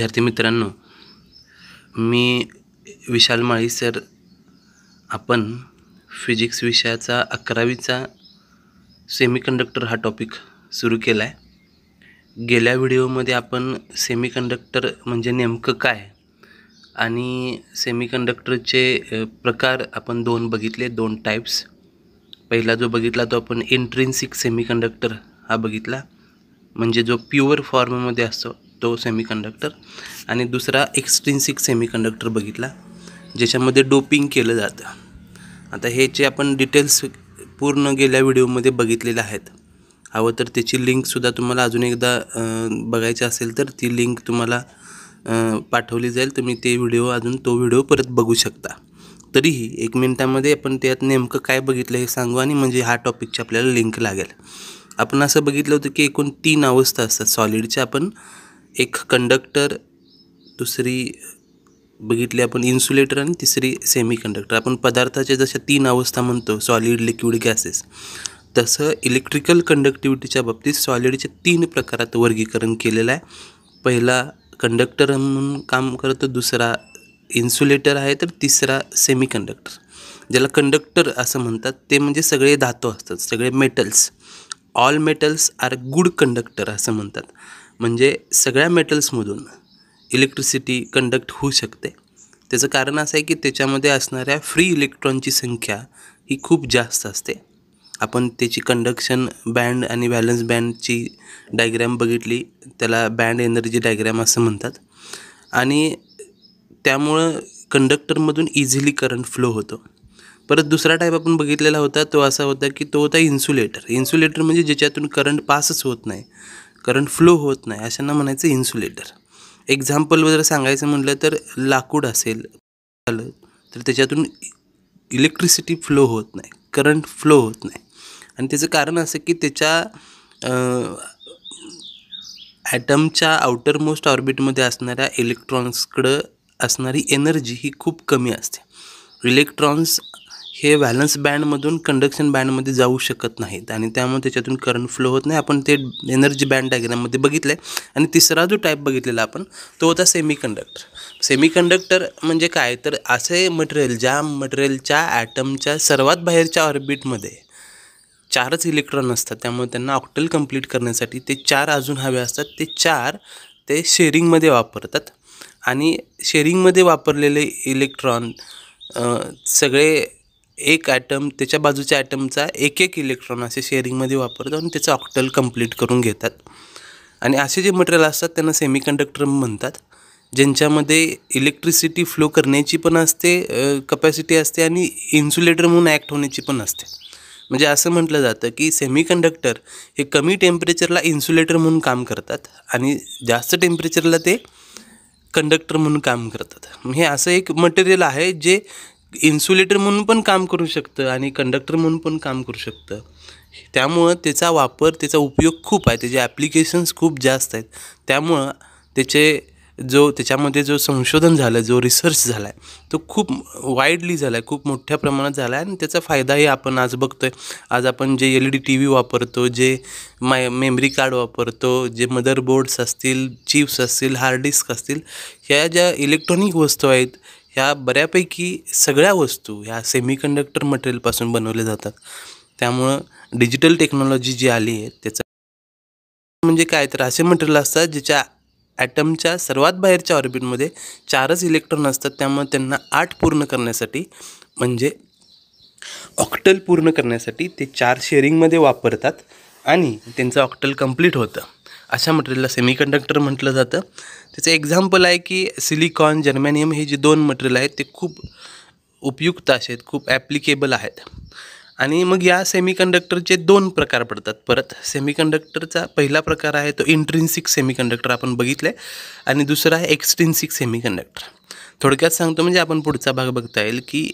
विद्यार्थी मित्रांनो मी विशाल माळी सर आपण फिजिक्स विषयाचा अकरावीचा सेमीकंडक्टर हा टॉपिक सुरू केला आहे गेल्या व्हिडिओमध्ये आपण सेमीकंडक्टर म्हणजे नेमकं काय आणि सेमीकंडक्टरचे प्रकार आपण दोन बघितले दोन टाईप्स पहिला जो बघितला तो आपण सेमी सेमीकंडक्टर हा बघितला म्हणजे जो प्युअर फॉर्ममध्ये असतो तो सेमीकंडक्टर आणि दुसरा एक्सट्रिन्सिक सेमीकंडक्टर बघितला ज्याच्यामध्ये डोपिंग केलं जातं आता जे आपण डिटेल्स पूर्ण गेल्या व्हिडिओमध्ये बघितलेले आहेत हवं तर त्याची लिंकसुद्धा तुम्हाला अजून एकदा बघायची असेल तर ती लिंक तुम्हाला पाठवली जाईल तुम्ही ते व्हिडिओ अजून तो व्हिडिओ परत बघू शकता तरीही एक मिनटामध्ये आपण त्यात नेमकं काय बघितलं हे सांगू आणि म्हणजे हा टॉपिकची आपल्याला लिंक लागेल आपण असं बघितलं होतं की एकूण तीन अवस्था असतात सॉलिडच्या आपण एक कंडक्टर दुसरी बघितली आपण इन्सुलेटर आणि तिसरी सेमी कंडक्टर आपण पदार्थाच्या जशा तीन अवस्था म्हणतो सॉलिड लिक्विड गॅसेस तसं इलेक्ट्रिकल कंडक्टिव्हिटीच्या बाबतीत सॉलिडचे तीन प्रकारात वर्गीकरण केलेलं आहे पहिला कंडक्टर म्हणून काम करतो दुसरा इन्सुलेटर आहे तर तिसरा सेमी कंडक्टर ज्याला कंडक्टर असं म्हणतात ते म्हणजे सगळे धातू असतात सगळे metals all metals are good conductor असं म्हणतात म्हणजे सगळ्या मेटल्समधून इलेक्ट्रिसिटी कंडक्ट होऊ शकते त्याचं कारण असं आहे की त्याच्यामध्ये असणाऱ्या फ्री इलेक्ट्रॉनची संख्या ही खूप जास्त असते आपण त्याची कंडक्शन बँड आणि बॅलन्स बँडची डायग्रॅम बघितली त्याला बँड एनर्जी डायग्रॅम असं म्हणतात आणि त्यामुळं कंडक्टरमधून इझिली करंट फ्लो होतो परत दुसरा टाईप आपण बघितलेला होता तो असा होता की तो होता इन्सुलेटर इन्सुलेटर म्हणजे ज्याच्यातून करंट पासच होत नाही करंट फ्लो होत नाही अशांना म्हणायचं इन्सुलेटर एक्झाम्पल जर सांगायचं म्हटलं तर लाकूड असेल झालं तर त्याच्यातून इलेक्ट्रिसिटी फ्लो होत नाही करंट फ्लो होत नाही आणि त्याचं कारण असं की त्याच्या ॲटमच्या मोस्ट ऑर्बिटमध्ये असणाऱ्या इलेक्ट्रॉन्सकडं असणारी एनर्जी ही खूप कमी असते इलेक्ट्रॉन्स हे व्हॅलन्स बँडमधून कंडक्शन बँडमध्ये जाऊ शकत नाहीत आणि त्यामुळे त्याच्यातून करंट फ्लो होत नाही आपण ते एनर्जी बँड डायग्राममध्ये बघितलं आहे आणि तिसरा जो टाईप बघितलेला आपण तो होता सेमी कंडक्टर सेमी कंडक्टर म्हणजे काय तर असे मटेरियल ज्या मटेरियलच्या ॲटमच्या सर्वात बाहेरच्या ऑर्बिटमध्ये चारच इलेक्ट्रॉन असतात त्यामुळे त्यांना ऑक्टल कंप्लीट करण्यासाठी ते चार अजून हवे असतात ते चार ते शेअरिंगमध्ये वापरतात आणि शेअरिंगमध्ये वापरलेले इलेक्ट्रॉन सगळे एक ॲटम त्याच्या बाजूच्या ॲटमचा एक एक इलेक्ट्रॉन असे शेअरिंगमध्ये वापरतो आणि त्याचं ऑक्टल कंप्लीट करून घेतात आणि असे जे मटेरियल असतात त्यांना सेमीकंडक्टर म्हणतात ज्यांच्यामध्ये इलेक्ट्रिसिटी फ्लो करण्याची पण असते कपॅसिटी असते आणि इन्सुलेटर म्हणून ॲक्ट होण्याची पण असते म्हणजे असं म्हटलं जातं की सेमीकंडक्टर हे कमी टेम्परेचरला इन्सुलेटर म्हणून काम करतात आणि जास्त टेम्परेचरला ते कंडक्टर म्हणून काम करतात हे असं एक मटेरियल आहे जे इन्सुलेटर म्हणून पण काम करू शकतं आणि कंडक्टर म्हणून पण काम करू शकतं त्यामुळं त्याचा वापर त्याचा उपयोग खूप आहे त्याचे ॲप्लिकेशन्स खूप जास्त आहेत त्यामुळं त्याचे जो त्याच्यामध्ये जो संशोधन झालं जो रिसर्च झाला आहे तो खूप वाईडली झाला आहे खूप मोठ्या प्रमाणात झाला आहे आणि त्याचा फायदाही आपण आज बघतो आहे आज आपण जे L E D T V वापरतो जे माय मेमरी कार्ड वापरतो जे मदरबोर्ड्स असतील चिप्स असतील हार्ड डिस्क असतील ह्या ज्या इलेक्ट्रॉनिक वस्तू आहेत ह्या बऱ्यापैकी सगळ्या वस्तू ह्या सेमीकंडक्टर मटेरियलपासून बनवल्या जातात त्यामुळं डिजिटल टेक्नॉलॉजी जी आली आहे त्याचा म्हणजे काय तर असे मटेरियल असतात ज्याच्या ॲटमच्या सर्वात बाहेरच्या ऑर्बिटमध्ये चारच इलेक्ट्रॉन असतात त्यामुळे त्यांना आठ पूर्ण करण्यासाठी म्हणजे ऑक्टल पूर्ण करण्यासाठी ते चार शेअरिंगमध्ये वापरतात आणि त्यांचं ऑक्टल कंप्लीट होतं अशा मटेरियलला सेमीकंडक्टर म्हटलं जातं त्याचं एक्झाम्पल आहे की सिलिकॉन जर्मॅनियम हे जे दोन मटेरियल आहेत ते खूप उपयुक्त असे आहेत खूप ॲप्लिकेबल आहेत आणि मग या सेमीकंडक्टरचे दोन प्रकार पडतात परत सेमीकंडक्टरचा पहिला प्रकार आहे तो इंट्रिन्सिक सेमीकंडक्टर आपण बघितलं आहे आणि दुसरा आहे सेमी सेमीकंडक्टर थोडक्यात सांगतो म्हणजे आपण पुढचा भाग बघता येईल की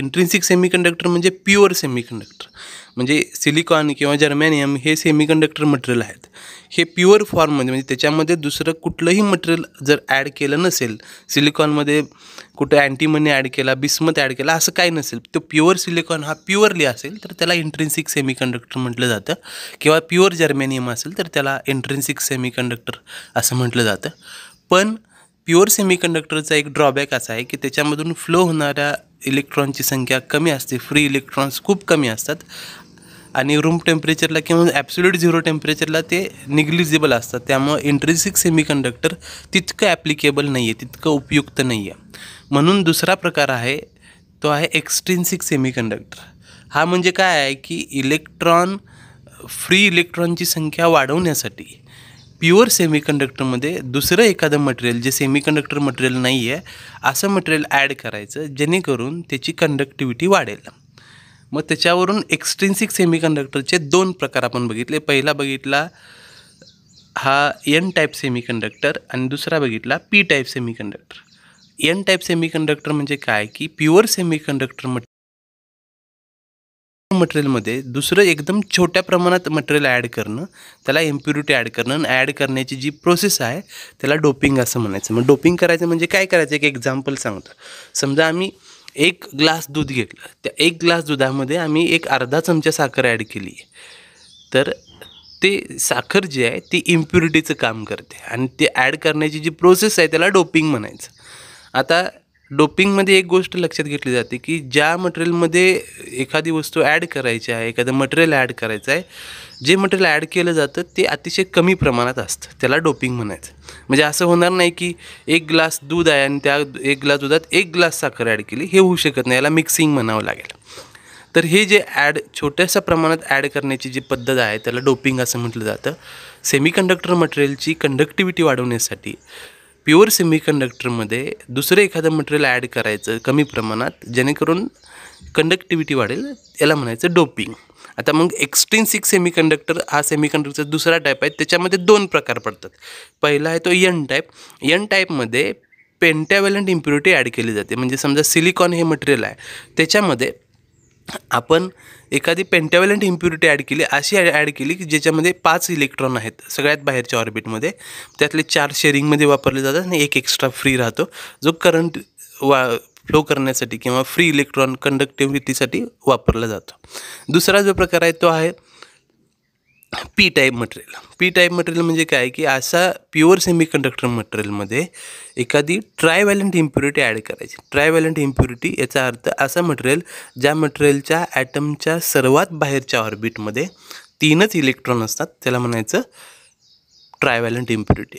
इंट्रिन्सिक सेमीकंडक्टर म्हणजे प्युअर सेमीकंडक्टर म्हणजे सिलिकॉन किंवा जर्मॅनियम हे सेमीकंडक्टर मटेरियल आहेत हे प्युअर फॉर्ममध्ये म्हणजे त्याच्यामध्ये दुसरं कुठलंही मटेरियल जर ॲड केलं नसेल सिलिकॉनमध्ये कुठं अँटीमनी ॲड केला बिस्मत ॲड केला असं काही नसेल तो प्युअर सिलिकॉन हा प्युअरली असेल तर त्याला इंट्रेन्सिक सेमीकंडक्टर म्हटलं जातं किंवा प्युअर जर्मॅनियम असेल तर त्याला इंट्रेन्सिक सेमीकंडक्टर असं म्हटलं जातं पण प्युअर सेमीकंडक्टरचा एक ड्रॉबॅक असा आहे की त्याच्यामधून फ्लो होणाऱ्या इलेक्ट्रॉनची संख्या कमी असते फ्री इलेक्ट्रॉन्स खूप कमी असतात आणि रूम टेम्परेचरला किंवा ॲब्सोल्यूट झिरो टेम्परेचरला ते निग्लिजिबल असतात त्यामुळं सेमी सेमीकंडक्टर तितकं ॲप्लिकेबल नाही आहे तितकं उपयुक्त नाही आहे म्हणून दुसरा प्रकार आहे तो आहे सेमी सेमीकंडक्टर हा म्हणजे काय आहे की इलेक्ट्रॉन फ्री इलेक्ट्रॉनची संख्या वाढवण्यासाठी प्युअर कंडक्टरमध्ये दुसरं एखादं मटेरियल जे सेमीकंडक्टर मटेरियल नाही आहे असं मटेरियल ॲड करायचं जेणेकरून त्याची कंडक्टिव्हिटी वाढेल मग त्याच्यावरून सेमी सेमीकंडक्टरचे दोन प्रकार आपण बघितले पहिला बघितला हा एन टाईप सेमीकंडक्टर आणि दुसरा बघितला P type semiconductor N type semiconductor म्हणजे काय की प्युअर सेमीकंडक्टर मट मटेरियलमध्ये दुसरं एकदम छोट्या प्रमाणात मटेरियल ॲड करणं त्याला इम्प्युरिटी ॲड करणं आणि ॲड करण्याची जी प्रोसेस आहे त्याला डोपिंग असं म्हणायचं मग डोपिंग करायचं म्हणजे काय करायचं एक एक्झाम्पल सांगतो समजा आम्ही एक ग्लास दूध घेतलं त्या एक ग्लास दुधामध्ये आम्ही एक अर्धा चमचा साखर ॲड केली तर ते साखर जी आहे ती इम्प्युरिटीचं काम करते आणि ते ॲड करण्याची जी प्रोसेस आहे त्याला डोपिंग म्हणायचं आता डोपिंगमध्ये एक गोष्ट लक्षात घेतली जाते की ज्या मटेरियलमध्ये एखादी वस्तू ॲड करायची आहे एखादं मटेरियल ॲड करायचं आहे जे मटेरियल ॲड केलं जातं ते अतिशय कमी प्रमाणात असतं त्याला डोपिंग म्हणायचं म्हणजे असं होणार नाही की एक ग्लास दूध आहे आणि त्या एक ग्लास दुधात एक ग्लास साखर ॲड केली हे होऊ शकत नाही याला मिक्सिंग म्हणावं लागेल तर हे जे ॲड छोट्याशा प्रमाणात ॲड करण्याची जी पद्धत आहे त्याला डोपिंग असं म्हटलं जातं सेमीकंडक्टर मटेरियलची कंडक्टिव्हिटी वाढवण्यासाठी प्युअर कंडक्टरमध्ये दुसरं एखादं मटेरियल ॲड करायचं कमी प्रमाणात जेणेकरून कंडक्टिव्हिटी वाढेल याला म्हणायचं डोपिंग आता मग एक्सट्रिन्सिक सेमीकंडक्टर हा सेमीकंडक्टरचा दुसरा टाईप आहे त्याच्यामध्ये दोन प्रकार पडतात पहिला आहे तो यन टाईप यन टाईपमध्ये पेंटॅवेलंट इम्प्युरिटी ॲड केली जाते म्हणजे समजा सिलिकॉन हे मटेरियल आहे त्याच्यामध्ये आपण एखादी पेंटॅव्हलंट इम्प्युरिटी ॲड केली अशी ॲड केली की ज्याच्यामध्ये पाच इलेक्ट्रॉन आहेत सगळ्यात बाहेरच्या ऑर्बिटमध्ये त्यातले चार शेअरिंगमध्ये वापरले जातात आणि एक एक्स्ट्रा फ्री राहतो जो करंट वा फ्लो करण्यासाठी किंवा फ्री इलेक्ट्रॉन कंडक्टिव्हिटीसाठी वापरला जातो दुसरा जो प्रकार आहे तो आहे P type material P type material म्हणजे काय की असा प्युअर सेमीकंडक्टर मटेरियलमध्ये एखादी ट्रायव्हॅलंट इम्प्युरिटी ॲड करायची ट्रायव्हॅलंट इम्प्युरिटी याचा अर्थ असा मटेरियल ज्या मटेरियलच्या ॲटमच्या सर्वात बाहेरच्या ऑर्बिटमध्ये तीनच इलेक्ट्रॉन असतात त्याला म्हणायचं ट्रायव्हॅलंट इम्प्युरिटी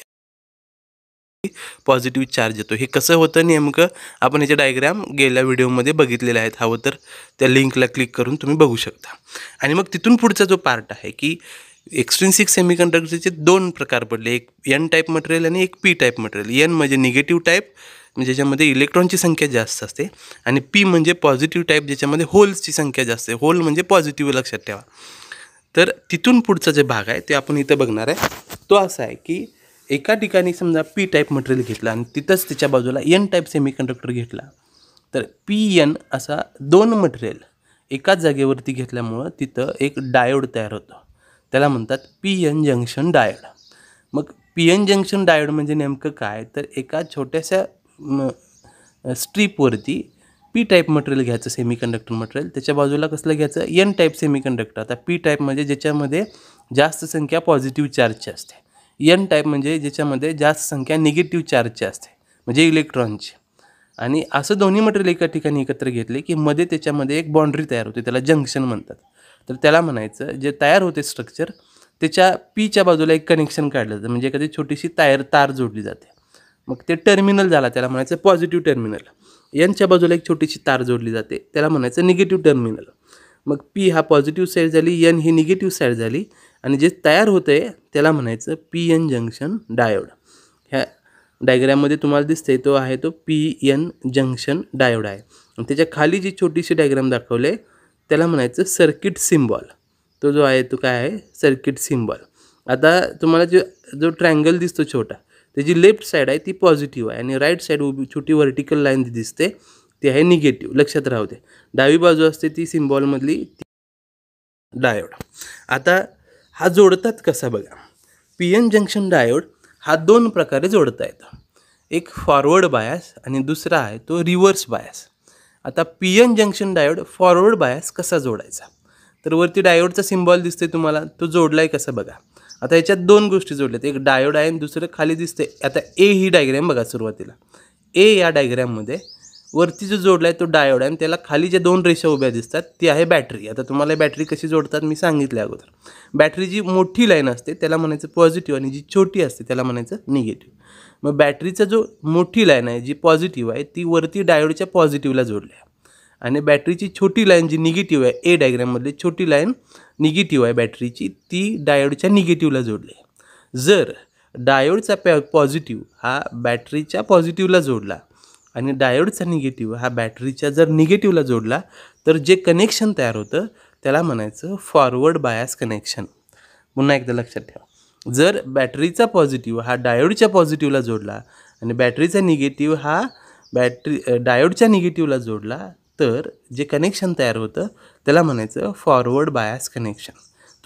पॉझिटिव्ह चार्ज येतो हे कसं होतं नेमकं आपण याच्या डायग्राम गेल्या व्हिडिओमध्ये बघितलेले आहेत हवं तर त्या लिंकला क्लिक करून तुम्ही बघू शकता आणि मग तिथून पुढचा जो पार्ट आहे की सेमी सेमीकंडक्टरचे दोन प्रकार पडले एक एन टाईप मटेरियल आणि एक पी टाईप मटेरियल एन म्हणजे निगेटिव्ह म्हणजे टाईप ज्याच्यामध्ये इलेक्ट्रॉनची संख्या जास्त असते आणि पी म्हणजे पॉझिटिव्ह टाईप ज्याच्यामध्ये होल्सची संख्या जास्त आहे होल म्हणजे पॉझिटिव्ह लक्षात ठेवा तर तिथून पुढचा जे भाग आहे ते आपण इथं बघणार आहे तो असा आहे की एका ठिकाणी समजा पी टाईप मटेरियल घेतला आणि तिथंच त्याच्या बाजूला एन टाईप सेमीकंडक्टर घेतला तर पी एन असा दोन मटेरियल एकाच जागेवरती घेतल्यामुळं तिथं एक डायोड तयार होतो त्याला म्हणतात पी एन जंक्शन डायड मग पी एन जंक्शन डायड म्हणजे नेमकं काय तर एका छोट्याशा स्ट्रीपवरती पी टाईप मटेरियल घ्यायचं सेमीकंडक्टर मटेरियल त्याच्या बाजूला कसलं घ्यायचं एन टाईप सेमीकंडक्टर आता पी टाईप म्हणजे ज्याच्यामध्ये जास्त संख्या पॉझिटिव्ह चार्जची असते एन टाईप म्हणजे ज्याच्यामध्ये जास्त संख्या निगेटिव्ह चार्जची असते म्हणजे इलेक्ट्रॉनची आणि असं दोन्ही मटेरियल एका ठिकाणी एकत्र घेतले की मध्ये त्याच्यामध्ये एक बाउंड्री तयार होते त्याला जंक्शन म्हणतात तर त्याला म्हणायचं जे तयार होते स्ट्रक्चर त्याच्या पीच्या बाजूला एक कनेक्शन काढलं जातं म्हणजे एखादी छोटीशी तायर तार जोडली जाते मग ते टर्मिनल झाला त्याला म्हणायचं पॉझिटिव्ह टर्मिनल यांच्या बाजूला एक छोटीशी तार जोडली जाते त्याला म्हणायचं निगेटिव्ह टर्मिनल मग पी हा पॉझिटिव्ह साईड झाली एन ही निगेटिव्ह साईड झाली आणि जे तयार होतं आहे त्याला म्हणायचं पी एन जंक्शन डायोड ह्या डायग्राममध्ये तुम्हाला दिसते तो आहे तो पी एन जंक्शन डायोड आहे आणि त्याच्या खाली जी छोटीशी डायग्राम दाखवली आहे त्याला म्हणायचं सर्किट सिम्बॉल तो जो आहे तो काय आहे सर्किट सिम्बॉल आता तुम्हाला जो जो ट्रँगल दिसतो छोटा त्याची लेफ्ट साईड आहे ती पॉझिटिव्ह आहे आणि राईट साईड उभी छोटी व्हर्टिकल लाईन दिसते ती आहे निगेटिव्ह लक्षात राहू डावी बाजू असते ती सिम्बॉलमधली डायोड आता हा जोडतात कसा बघा पी एन जंक्शन डायोड हा दोन प्रकारे जोडता येतो एक फॉरवर्ड बायास आणि दुसरा आहे तो रिव्हर्स बायास आता P N junction diode forward bias कसा जोडायचा तर वरती डायोडचा सिंबॉल दिसते तुम्हाला तो जोडलाय कसा बघा आता याच्यात दोन गोष्टी जोडल्यात एक डायोड आहे आणि दुसरं खाली दिसते आता ए ही डायग्रॅम बघा सुरुवातीला ए या डायग्रॅममध्ये वरती जो जोडला आहे तो डायोड आहे आणि त्याला खाली ज्या दोन रेषा उभ्या दिसतात ती आहे बॅटरी आता तुम्हाला बॅटरी कशी जोडतात मी सांगितलं अगोदर बॅटरी जी मोठी लाईन असते त्याला म्हणायचं पॉझिटिव्ह आणि जी छोटी असते त्याला म्हणायचं निगेटिव्ह मग बॅटरीचा जो मोठी लाईन आहे जी पॉझिटिव्ह आहे ती वरती डायोडच्या पॉझिटिव्हला जोडली आहे आणि बॅटरीची छोटी लाईन जी निगेटिव्ह आहे ए डायग्राममधली छोटी लाईन निगेटिव्ह आहे बॅटरीची ती डायोडच्या निगेटिव्हला जोडली आहे जर डायोडचा पॅ पॉझिटिव्ह हा बॅटरीच्या पॉझिटिव्हला जोडला आणि डायोडचा निगेटिव्ह हा बॅटरीच्या जर निगेटिव्हला जोडला तर जे कनेक्शन तयार होतं त्याला म्हणायचं फॉरवर्ड बायास कनेक्शन पुन्हा एकदा लक्षात ठेवा जर बॅटरीचा पॉझिटिव्ह हा डायोडच्या पॉझिटिव्हला जोडला आणि बॅटरीचा निगेटिव्ह हा बॅटरी डायोडच्या निगेटिव्हला जोडला तर जे कनेक्शन तयार होतं त्याला म्हणायचं फॉरवर्ड बायास कनेक्शन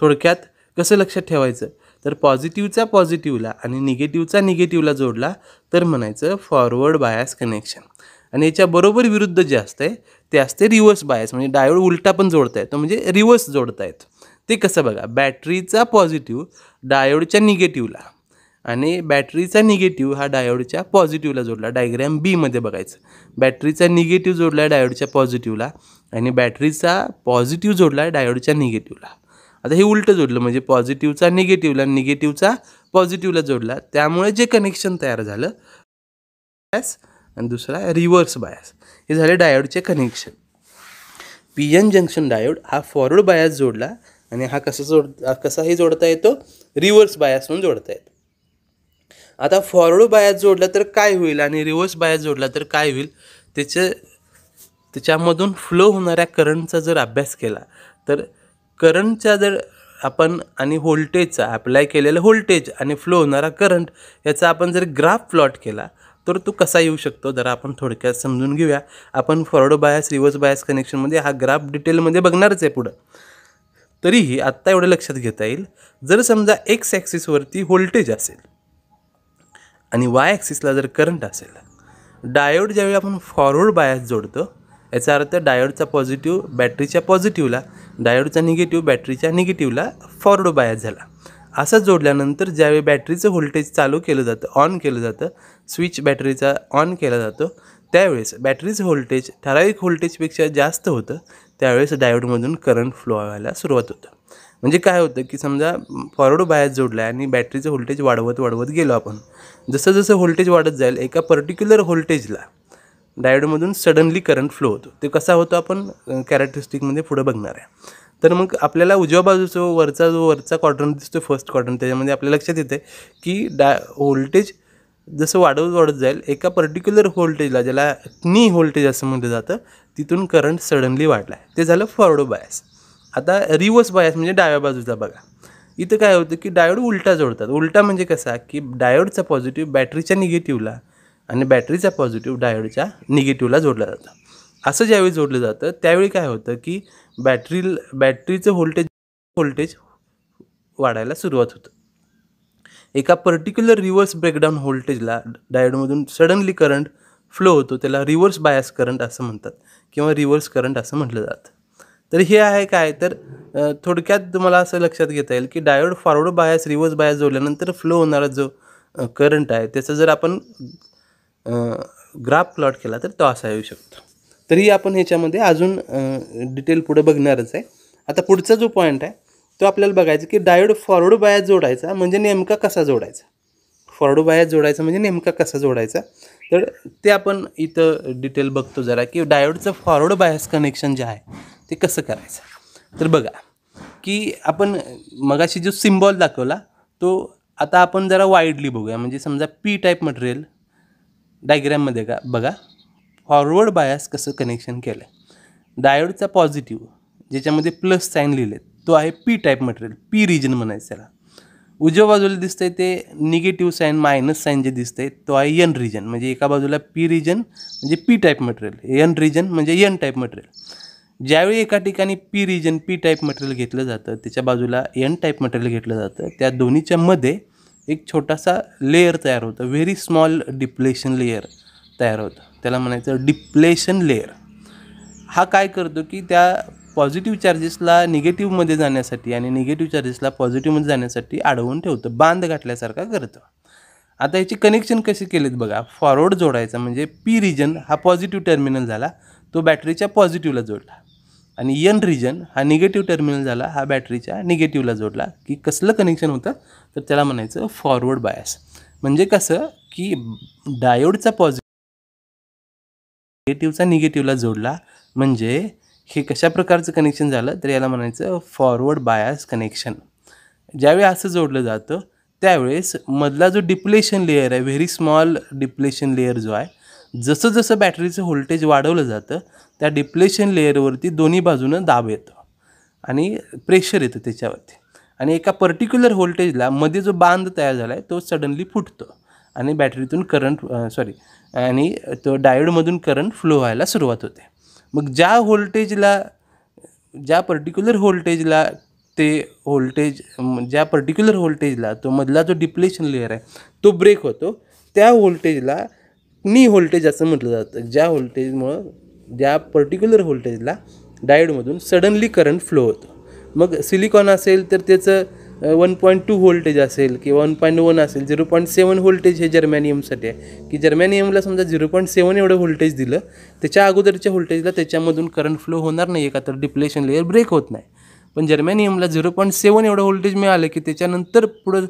थोडक्यात कसं लक्षात ठेवायचं तर पॉझिटिव्हचा पॉझिटिव्हला आणि निगेटिव्हचा निगेटिव्हला जोडला तर म्हणायचं फॉरवर्ड बायस कनेक्शन आणि याच्याबरोबर विरुद्ध जे असतं आहे ते असते रिव्हर्स बायस म्हणजे डायोड उलटा पण जोडता येतो म्हणजे रिव्हर्स जोडता येत ते कसं बघा बॅटरीचा पॉझिटिव्ह डायोडच्या निगेटिव्हला आणि बॅटरीचा निगेटिव्ह हा डायोडच्या पॉझिटिव्हला जोडला डायग्रॅम बीमध्ये बघायचं बॅटरीचा निगेटिव्ह जोडला डायोडच्या पॉझिटिव्हला आणि बॅटरीचा पॉझिटिव्ह जोडला डायोडच्या निगेटिव्हला आता हे उलटं जोडलं म्हणजे पॉझिटिव्हचा निगेटिव्हला निगेटिव्हचा पॉझिटिव्हला जोडला त्यामुळे जे कनेक्शन तयार झालं बायस आणि दुसरा रिव्हर्स बायस हे झाले डायोडचे connection P N junction diode हा फॉरवर्ड बायास जोडला आणि हा कसा जोड कसाही जोडता येतो रिव्हर्स बायास म्हणून जोडता येतो आता फॉरवर्ड बायास जोडला तर काय होईल आणि रिव्हर्स बायास जोडला तर काय होईल त्याचे त्याच्यामधून फ्लो होणाऱ्या करंटचा जर अभ्यास केला तर करंटचा जर आपण आणि व्होल्टेजचा अप्लाय केलेलं व्होल्टेज आणि फ्लो होणारा करंट याचा आपण जर ग्राफ प्लॉट केला तर तो कसा येऊ शकतो जरा आपण थोडक्यात समजून घेऊया आपण फॉरवर्ड बायस रिव्हर्स बायस कनेक्शनमध्ये हा ग्राफ डिटेलमध्ये बघणारच आहे पुढं तरीही आत्ता एवढं लक्षात घेता येईल जर समजा एक्स ॲक्सिसवरती व्होल्टेज असेल आणि वाय ॲक्सिसला जर करंट असेल डायोड ज्यावेळी आपण फॉरवर्ड बायस जोडतो याचा अर्थ डायोडचा पॉझिटिव्ह बॅटरीच्या पॉझिटिव्हला डायोडचा निगेटिव्ह बॅटरीच्या निगेटिव्हला फॉरवर्ड बायस झाला असा जोडल्यानंतर ज्यावेळी बॅटरीचं व्होल्टेज चालू केलं जातं ऑन केलं जातं स्विच बॅटरीचा ऑन केला जातो त्यावेळेस बॅटरीचं व्होल्टेज ठराविक व्होल्टेजपेक्षा जास्त होतं त्यावेळेस डायोडमधून करंट फ्लो व्हायला सुरुवात होतं म्हणजे काय होतं की समजा फॉरवर्ड बायास जोडला आणि बॅटरीचं व्होल्टेज वाढवत वाढवत गेलो आपण जसं जसं व्होल्टेज वाढत जाईल एका पर्टिक्युलर व्होल्टेजला डायोडमधून सडनली करंट फ्लो होतो ते कसा होतो आपण कॅरेक्टरिस्टिकमध्ये पुढं बघणार आहे तर मग आपल्याला उजव्या बाजूचा वरचा जो वरचा क्वाड्रंट दिसतो फर्स्ट क्वाड्रंट त्याच्यामध्ये आपल्या लक्षात येतं की डा व्होल्टेज जसं वाढवत वाढत जाईल एका पर्टिक्युलर व्होल्टेजला ज्याला नी व्होल्टेज असं म्हटलं जातं तिथून करंट सडनली वाढला आहे ते झालं फॉरवर्ड बायस आता रिव्हर्स बायस म्हणजे डाव्या बाजूचा बघा इथं काय होतं की डायोड उलटा जोडतात उलटा म्हणजे कसा की डायोडचा पॉझिटिव्ह बॅटरीच्या निगेटिव्हला आणि बॅटरीचा पॉझिटिव्ह डायोडच्या निगेटिव्हला जोडला जातं असं ज्यावेळी जोडलं जातं त्यावेळी काय होतं की बॅटरी बॅटरीचं व्होल्टेज व्होल्टेज वाढायला सुरुवात होतं एका पर्टिक्युलर रिव्हर्स ब्रेकडाऊन व्होल्टेजला डायोडमधून सडनली करंट फ्लो होतो त्याला रिव्हर्स बायस करंट असं म्हणतात किंवा रिव्हर्स करंट असं म्हटलं जातं तर हे आहे काय तर थोडक्यात तुम्हाला असं लक्षात घेता येईल की diode forward bias reverse bias जोडल्यानंतर फ्लो होणारा जो करंट आहे त्याचं जर आपण ग्राफ प्लॉट केला तर तो असा येऊ शकतो तरी आपण ह्याच्यामध्ये अजून डिटेल पुढं बघणारच आहे आता पुढचा जो पॉईंट आहे तो आपल्याला बघायचा की डायोड फॉरवर्ड बायात जोडायचा म्हणजे नेमका कसा जोडायचा फॉरवर्ड बायात जोडायचा म्हणजे नेमका कसा जोडायचा तर ते आपण इथं डिटेल बघतो जरा की डायोडचं फॉरवर्ड बायस कनेक्शन जे आहे ते कसं करायचं तर बघा की आपण मगाशी जो सिम्बॉल दाखवला तो आता आपण जरा वाईडली बघूया म्हणजे समजा पी टाईप मटेरियल डायग्रॅममध्ये का बघा फॉरवर्ड बायास कसं कनेक्शन केलं आहे डायोडचा पॉझिटिव्ह ज्याच्यामध्ये प्लस साईन लिहिले तो आहे P type material P region म्हणायचं त्याला उजव्या बाजूला आहे ते निगेटिव्ह साईन मायनस साईन जे आहे तो आहे यन रिजन म्हणजे एका बाजूला पी रिजन म्हणजे P type material N region म्हणजे यन टाईप मटेरियल ज्यावेळी एका ठिकाणी P region P type material घेतलं जातं त्याच्या बाजूला यन टाईप मटेरियल घेतलं जातं त्या दोन्हीच्या मध्ये एक छोटासा लेअर तयार होतं व्हेरी स्मॉल डिप्लेशन लेअर तयार होतं त्याला म्हणायचं डिप्लेशन लेअर हा काय करतो की त्या पॉझिटिव्ह चार्जेसला निगेटिव्हमध्ये जाण्यासाठी आणि निगेटिव्ह चार्जेसला पॉझिटिव्हमध्ये जाण्यासाठी अडवून ठेवतं बांध घातल्यासारखा करतं आता याची कनेक्शन कसे केलेत बघा फॉरवर्ड जोडायचा म्हणजे पी रिजन हा पॉझिटिव्ह टर्मिनल झाला तो बॅटरीच्या पॉझिटिव्हला जोडला आणि यन रिजन हा निगेटिव्ह टर्मिनल झाला हा बॅटरीच्या निगेटिव्हला जोडला की कसलं कनेक्शन होतं तर त्याला म्हणायचं फॉरवर्ड बायस म्हणजे कसं की डायोडचा पॉझिटिव्ह निगेटिव्हचा निगेटिव्हला जोडला म्हणजे हे कशा प्रकारचं कनेक्शन झालं तर याला म्हणायचं फॉरवर्ड बायास कनेक्शन ज्यावेळी असं जोडलं जातं त्यावेळेस मधला जो डिप्लेशन लेअर आहे व्हेरी स्मॉल डिप्लेशन लेअर जो आहे जसं जसं बॅटरीचं व्होल्टेज वाढवलं जातं त्या डिप्लेशन लेअरवरती दोन्ही बाजूनं दाब येतो आणि प्रेशर येतं त्याच्यावरती आणि एका पर्टिक्युलर व्होल्टेजला मध्ये जो बांध तयार झाला आहे तो सडनली फुटतो आणि बॅटरीतून करंट सॉरी आणि तो डायोडमधून करंट फ्लो व्हायला सुरुवात होते मग ज्या व्होल्टेजला ज्या पर्टिक्युलर व्होल्टेजला ते व्होल्टेज ज्या पर्टिक्युलर व्होल्टेजला तो मधला जो डिप्लेशन लेअर आहे तो ब्रेक होतो त्या व्होल्टेजला नी व्होल्टेज असं म्हटलं जातं ज्या व्होल्टेजमुळं ज्या पर्टिक्युलर व्होल्टेजला डायडमधून सडनली करंट फ्लो होतो मग सिलिकॉन असेल तर त्याचं वन पॉईंट टू व्होल्टेज असेल किंवा वन पॉईंट वन असेल झिरो पॉईंट सेवन व्होल्टेज हे जर्मॅनियमसाठी आहे की जर्मॅनियमला समजा झिरो पॉईंट सेवन एवढं व्होल्टेज दिलं त्याच्या अगोदरच्या व्होल्टेजला त्याच्यामधून करंट फ्लो होणार नाही एका तर डिप्लेशन लेअर ब्रेक होत नाही पण जर्मॅनियमला झिरो पॉईंट सेवन एवढं व्होल्टेज मिळालं की त्याच्यानंतर पुढं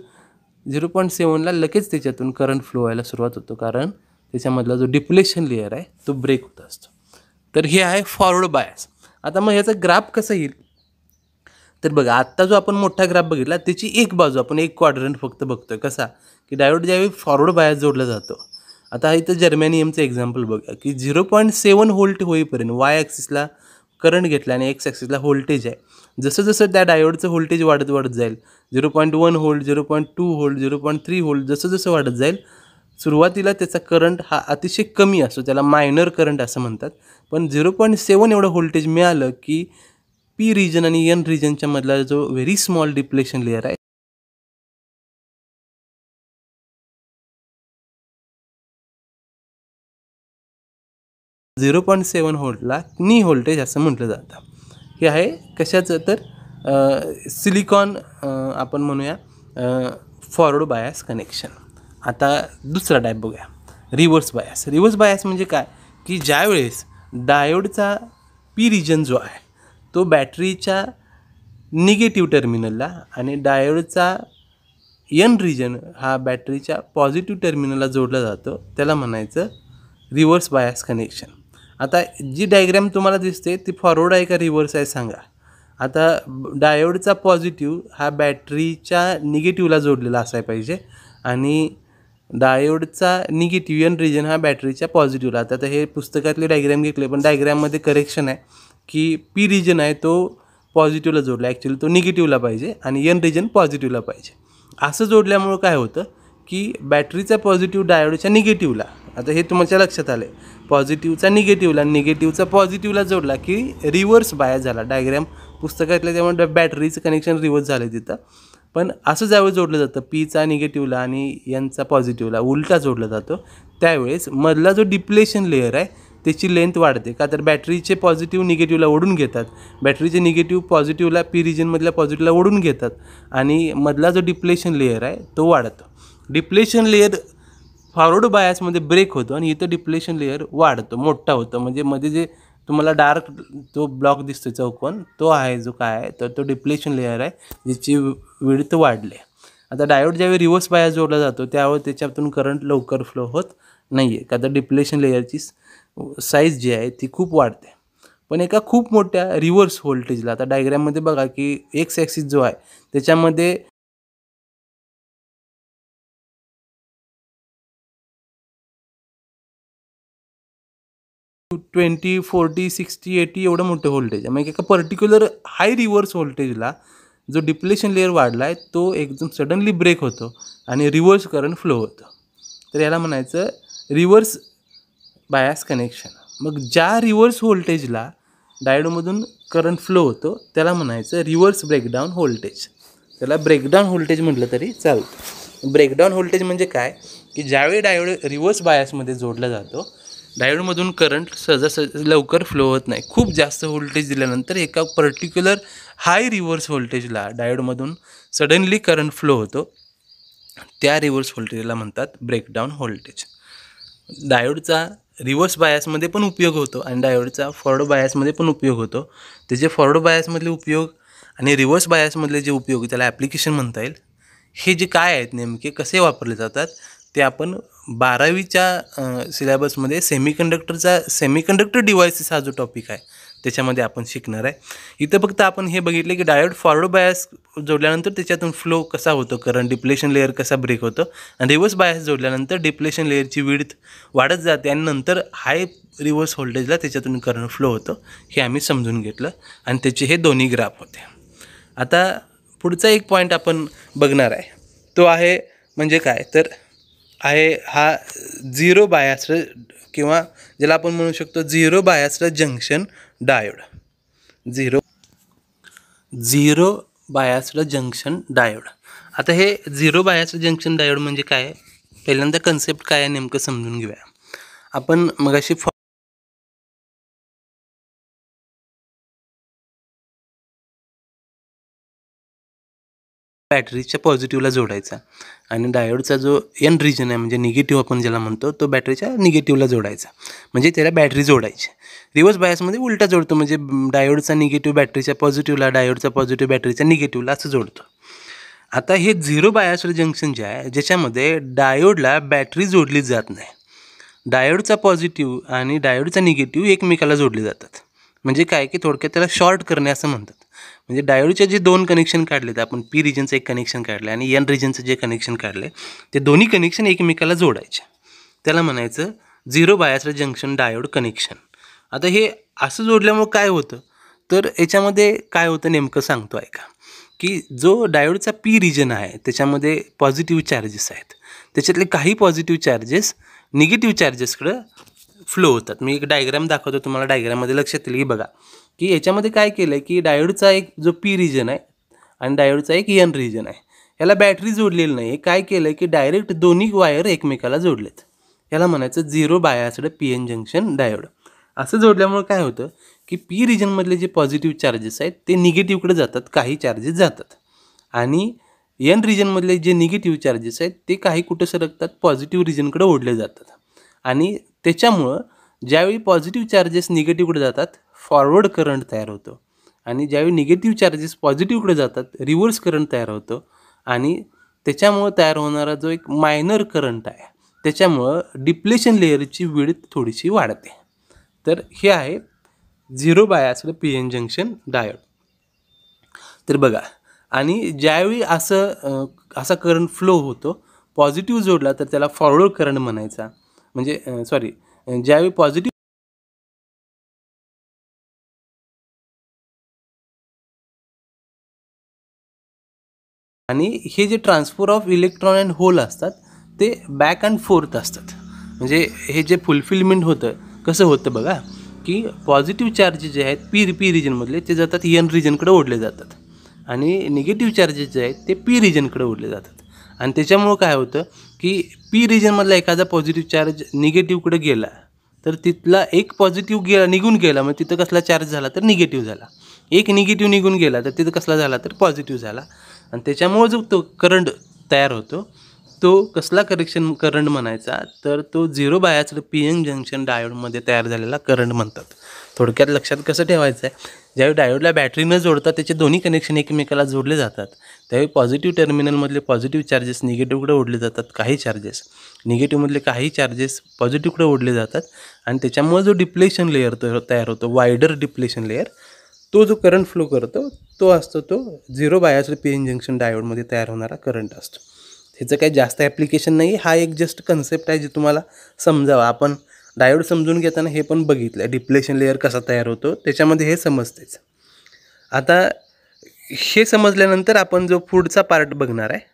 झिरो पॉईंट सेवनला लगेच त्याच्यातून करंट फ्लो व्हायला सुरुवात होतो कारण त्याच्यामधला जो डिप्लेशन लेअर आहे तो ब्रेक होत असतो तर हे आहे फॉरवर्ड बायस आता मग ह्याचा ग्राफ कसा येईल तर बघा आत्ता जो आपण मोठा ग्राफ बघितला त्याची एक बाजू आपण एक क्वाड्रंट फक्त बघतोय कसा की डायोड ज्यावेळी फॉरवर्ड बायस जोडला जातो आता इथं जर्मॅनियमचं एक्झाम्पल बघा की झिरो पॉईंट सेवन होल्ट होईपर्यंत वाय ॲक्सिसला करंट घेतला आणि एक्स ॲक्सिसला व्होल्टेज आहे जसं जसं त्या डायोडचं व्होल्टेज वाढत वाढत जाईल zero point one volt zero point two volt zero point three volt जसं जसं वाढत जाईल सुरुवातीला त्याचा करंट हा अतिशय कमी असतो त्याला मायनर करंट असं म्हणतात पण झिरो पॉईंट सेवन एवढं व्होल्टेज मिळालं की पी रिजन आणि एन रिजनच्या मधला जो व्हेरी स्मॉल डिप्लेशन लेअर आहे झिरो पॉईंट सेवन होल्टला नी व्होल्टेज असं म्हटलं जातं हे आहे कशाचं तर सिलिकॉन आपण म्हणूया फॉरवर्ड बायस कनेक्शन आता दुसरा टाईप बघूया रिव्हर्स बायस रिव्हर्स बायस म्हणजे काय की ज्यावेळेस डायोडचा पी रिजन जो आहे तो बॅटरीच्या निगेटिव्ह टर्मिनलला आणि डायोडचा यन रिजन हा बॅटरीच्या पॉझिटिव्ह टर्मिनलला जोडला जातो त्याला म्हणायचं रिव्हर्स बायस कनेक्शन आता जी डायग्रॅम तुम्हाला दिसते ती फॉरवर्ड आहे का रिव्हर्स आहे सांगा आता डायोडचा पॉझिटिव्ह हा बॅटरीच्या निगेटिव्हला जोडलेला असायला पाहिजे आणि डायोडचा निगेटिव्ह एन रिजन हा बॅटरीच्या पॉझिटिव्हला आता तर हे पुस्तकातले डायग्रॅम घेतले पण डायग्रॅममध्ये करेक्शन आहे की पी रिजन आहे तो पॉझिटिव्हला जोडला ॲक्च्युली तो निगेटिव्हला पाहिजे आणि एन रिजन पॉझिटिव्हला पाहिजे असं जोडल्यामुळं काय होतं की बॅटरीचा पॉझिटिव्ह डायोडच्या निगेटिव्हला आता हे तुमच्या लक्षात आलं आहे पॉझिटिव्हचा निगेटिव्हला निगेटिव्हचा पॉझिटिव्हला जोडला की रिव्हर्स बाया झाला डायग्रॅम पुस्तकातल्या त्यामुळे बॅटरीचं कनेक्शन रिव्हर्स झालं तिथं पण असं ज्यावेळेस जोडलं जातं पीचा निगेटिव्हला आणि यांचा पॉझिटिव्हला उलटा जोडला जातो त्यावेळेस मधला जो डिप्लेशन लेअर आहे त्याची लेंथ वाढते का तर बॅटरीचे पॉझिटिव्ह निगेटिव्हला ओढून घेतात बॅटरीचे निगेटिव्ह पॉझिटिव्हला पी रिजनमधल्या पॉझिटिव्हला ओढून घेतात आणि मधला जो डिप्लेशन लेअर आहे तो वाढतो डिप्लेशन लेअर फॉरवर्ड बायासमध्ये ब्रेक होतो आणि इथं डिप्लेशन लेअर वाढतो मोठा होतो म्हणजे मध्ये जे तुम्हाला डार्क जो ब्लॉक दिसतो चौकोन तो आहे जो काय आहे तर तो डिप्लेशन लेअर आहे ज्याची विडत वाढली आता डायोड ज्यावेळी रिव्हर्स बाया जोडला जातो त्यावेळेस त्याच्यातून करंट लवकर फ्लो होत नाही आहे का तर डिप्लेशन लेअरची साईज जी आहे ती खूप वाढते पण एका खूप मोठ्या रिव्हर्स व्होल्टेजला आता डायग्रॅममध्ये बघा की एक्स ॲक्सिस जो आहे त्याच्यामध्ये ट्वेंटी फोर्टी सिक्स्टी एटी एवढं मोठं व्होल्टेज आहे म्हणजे एका पर्टिक्युलर हाय रिव्हर्स व्होल्टेजला जो डिप्लेशन लेअर वाढला आहे तो एकदम सडनली ब्रेक होतो आणि रिव्हर्स करंट फ्लो होतं तर याला म्हणायचं रिव्हर्स बायास कनेक्शन मग ज्या रिव्हर्स व्होल्टेजला डायडोमधून करंट फ्लो होतो त्याला म्हणायचं रिव्हर्स ब्रेकडाऊन व्होल्टेज त्याला ब्रेकडाऊन व्होल्टेज म्हटलं तरी चालतं ब्रेकडाऊन व्होल्टेज म्हणजे काय की ज्यावेळी डायोड रिव्हर्स बायासमध्ये जोडला जातो डायोडमधून करंट सहजासहज लवकर फ्लो होत नाही खूप जास्त व्होल्टेज दिल्यानंतर एका पर्टिक्युलर हाय रिव्हर्स व्होल्टेजला डायोडमधून सडनली करंट फ्लो होतो त्या रिव्हर्स व्होल्टेजला म्हणतात ब्रेकडाऊन व्होल्टेज डायोडचा रिव्हर्स बायासमध्ये पण उपयोग होतो आणि डायोडचा फॉरवर्ड बायासमध्ये पण उपयोग होतो त्याचे फॉरवर्ड बायासमधले उपयोग आणि रिव्हर्स बायासमधले जे उपयोग त्याला ॲप्लिकेशन म्हणता येईल हे जे काय आहेत नेमके कसे वापरले जातात ते आपण बारावीच्या सिलेबसमध्ये सेमीकंडक्टरचा सेमीकंडक्टर डिव्हायसेस हा जो टॉपिक आहे त्याच्यामध्ये आपण शिकणार आहे इथं फक्त आपण हे बघितलं की डायोड फॉरवर्ड बायस जोडल्यानंतर त्याच्यातून फ्लो कसा होतो करंट डिप्लेशन लेअर कसा ब्रेक होतो आणि रिव्हर्स बायस जोडल्यानंतर डिप्लेशन लेअरची विड्थ वाढत जाते आणि नंतर हाय रिव्हर्स व्होल्टेजला त्याच्यातून करंट फ्लो होतो हे आम्ही समजून घेतलं आणि त्याचे हे दोन्ही ग्राफ होते आता पुढचा एक पॉईंट आपण बघणार आहे तो आहे म्हणजे काय तर आहे हा झिरो बायास्ड किंवा ज्याला आपण म्हणू शकतो zero biased junction diode zero zero biased junction diode आता हे झिरो बायास्ड जंक्शन डायोड म्हणजे काय पहिल्यांदा कन्सेप्ट काय आहे नेमकं समजून घेऊया आपण मग अशी बॅटरीच्या पॉझिटिव्हला जोडायचा आणि डायोडचा जो एन रिजन आहे म्हणजे निगेटिव्ह आपण ज्याला म्हणतो तो बॅटरीच्या निगेटिव्हला जोडायचा म्हणजे त्याला बॅटरी जोडायची रिव्हर्स बायसमध्ये उलटा जोडतो म्हणजे डायोडचा निगेटिव्ह बॅटरीच्या पॉझिटिव्हला डायोडचा पॉझिटिव्ह बॅटरीच्या निगेटिव्हला असं जोडतो आता हे झिरो बायसर जंक्शन जे आहे ज्याच्यामध्ये डायोडला बॅटरी जोडली जात नाही डायोडचा पॉझिटिव्ह आणि डायोडचा निगेटिव्ह एकमेकाला जोडले जातात म्हणजे काय की थोडक्यात त्याला शॉर्ट करणे असं म्हणतात म्हणजे डायोडचे जे दोन कनेक्शन काढलेत आपण पी रिजनचं एक कनेक्शन काढलं आणि एन रिजनचं जे कनेक्शन काढलं ते दोन्ही कनेक्शन एकमेकाला जोडायचे त्याला म्हणायचं zero biased junction diode connection आता हे असं जोडल्यामुळं काय होतं तर याच्यामध्ये काय होतं नेमकं सांगतो ऐका की जो डायोडचा पी रिजन आहे त्याच्यामध्ये पॉझिटिव्ह चार्जेस आहेत त्याच्यातले काही पॉझिटिव्ह चार्जेस निगेटिव्ह चार्जेसकडं फ्लो होतात मी एक डायग्राम दाखवतो तुम्हाला डायग्राममध्ये लक्षात येईल की बघा की याच्यामध्ये काय केलं आहे की डायोडचा एक जो पी रिजन आहे आणि डायोडचा एक एन रिजन आहे याला बॅटरी जोडलेली नाही हे काय केलं आहे की डायरेक्ट दोन्ही वायर एकमेकाला जोडलेत याला म्हणायचं zero biased P N junction diode असं जोडल्यामुळे काय होतं की पी रिजनमधले जे पॉझिटिव्ह चार्जेस आहेत ते निगेटिव्हकडे जातात काही चार्जेस जातात आणि एन रिजनमधले जे निगेटिव्ह चार्जेस आहेत ते काही कुठं सरकतात पॉझिटिव्ह रिजनकडे ओढले जातात आणि त्याच्यामुळं ज्यावेळी पॉझिटिव्ह चार्जेस निगेटिव्हकडे जातात फॉरवर्ड करंट तयार होतो आणि ज्यावेळी निगेटिव्ह चार्जेस पॉझिटिव्हकडे जातात रिव्हर्स करंट तयार होतो आणि त्याच्यामुळं तयार होणारा जो एक मायनर करंट आहे त्याच्यामुळं डिप्लेशन लेअरची वेळ थोडीशी वाढते तर हे आहे झिरो बाय असलं पी एन जंक्शन डायोड तर बघा आणि ज्यावेळी असं असा करंट फ्लो होतो पॉझिटिव्ह जोडला तर त्याला फॉरवर्ड करंट म्हणायचा म्हणजे सॉरी ज्यावेळी पॉझिटिव्ह आणि हे जे transfer of electron and hole असतात ते बॅक अँड फोर्थ असतात म्हणजे हे जे फुलफिलमेंट होतं कसं होतं बघा की पॉझिटिव्ह चार्जेस जे आहेत पी पी रिजनमधले ते जातात एन रिजनकडे ओढले जातात आणि निगेटिव्ह चार्जेस जे आहेत ते पी रिजनकडे ओढले जातात आणि त्याच्यामुळं काय होतं की पी रिजनमधला एखादा पॉझिटिव्ह चार्ज निगेटिव्हकडे गेला तर तिथला एक पॉझिटिव्ह गेला निघून गेला मग तिथं कसला चार्ज झाला तर निगेटिव्ह झाला एक निगेटिव्ह निघून गेला तर तिथं कसला झाला तर पॉझिटिव्ह झाला आणि त्याच्यामुळं जो तो करंट तयार होतो तो कसला करेक्शन करंट म्हणायचा तर तो zero biased P N junction डायोडमध्ये तयार झालेला करंट म्हणतात थोडक्यात लक्षात कसं ठेवायचं आहे ज्यावेळी डायोडला बॅटरी न जोडता त्याचे दोन्ही कनेक्शन एकमेकाला जोडले जातात त्यावेळी पॉझिटिव्ह टर्मिनलमधले पॉझिटिव्ह चार्जेस निगेटिव्हकडे ओढले जातात काही चार्जेस निगेटिव्हमधले काही चार्जेस पॉझिटिव्हकडे ओढले जातात आणि त्याच्यामुळे जो डिप्लेशन लेअर तयार होतो वायडर डिप्लेशन लेअर तो जो करंट फ्लो करतो तो असतो तो zero biased P N junction डायोडमध्ये तयार होणारा करंट असतो ह्याचं काही जास्त ॲप्लिकेशन नाही हा एक जस्ट कन्सेप्ट आहे जे तुम्हाला समजावा आपण डायोड समजून घेताना हे पण बघितलं आहे डिप्लेशन लेअर कसा तयार होतो त्याच्यामध्ये हे समजतेच आता हे समजल्यानंतर आपण जो पुढचा पार्ट बघणार आहे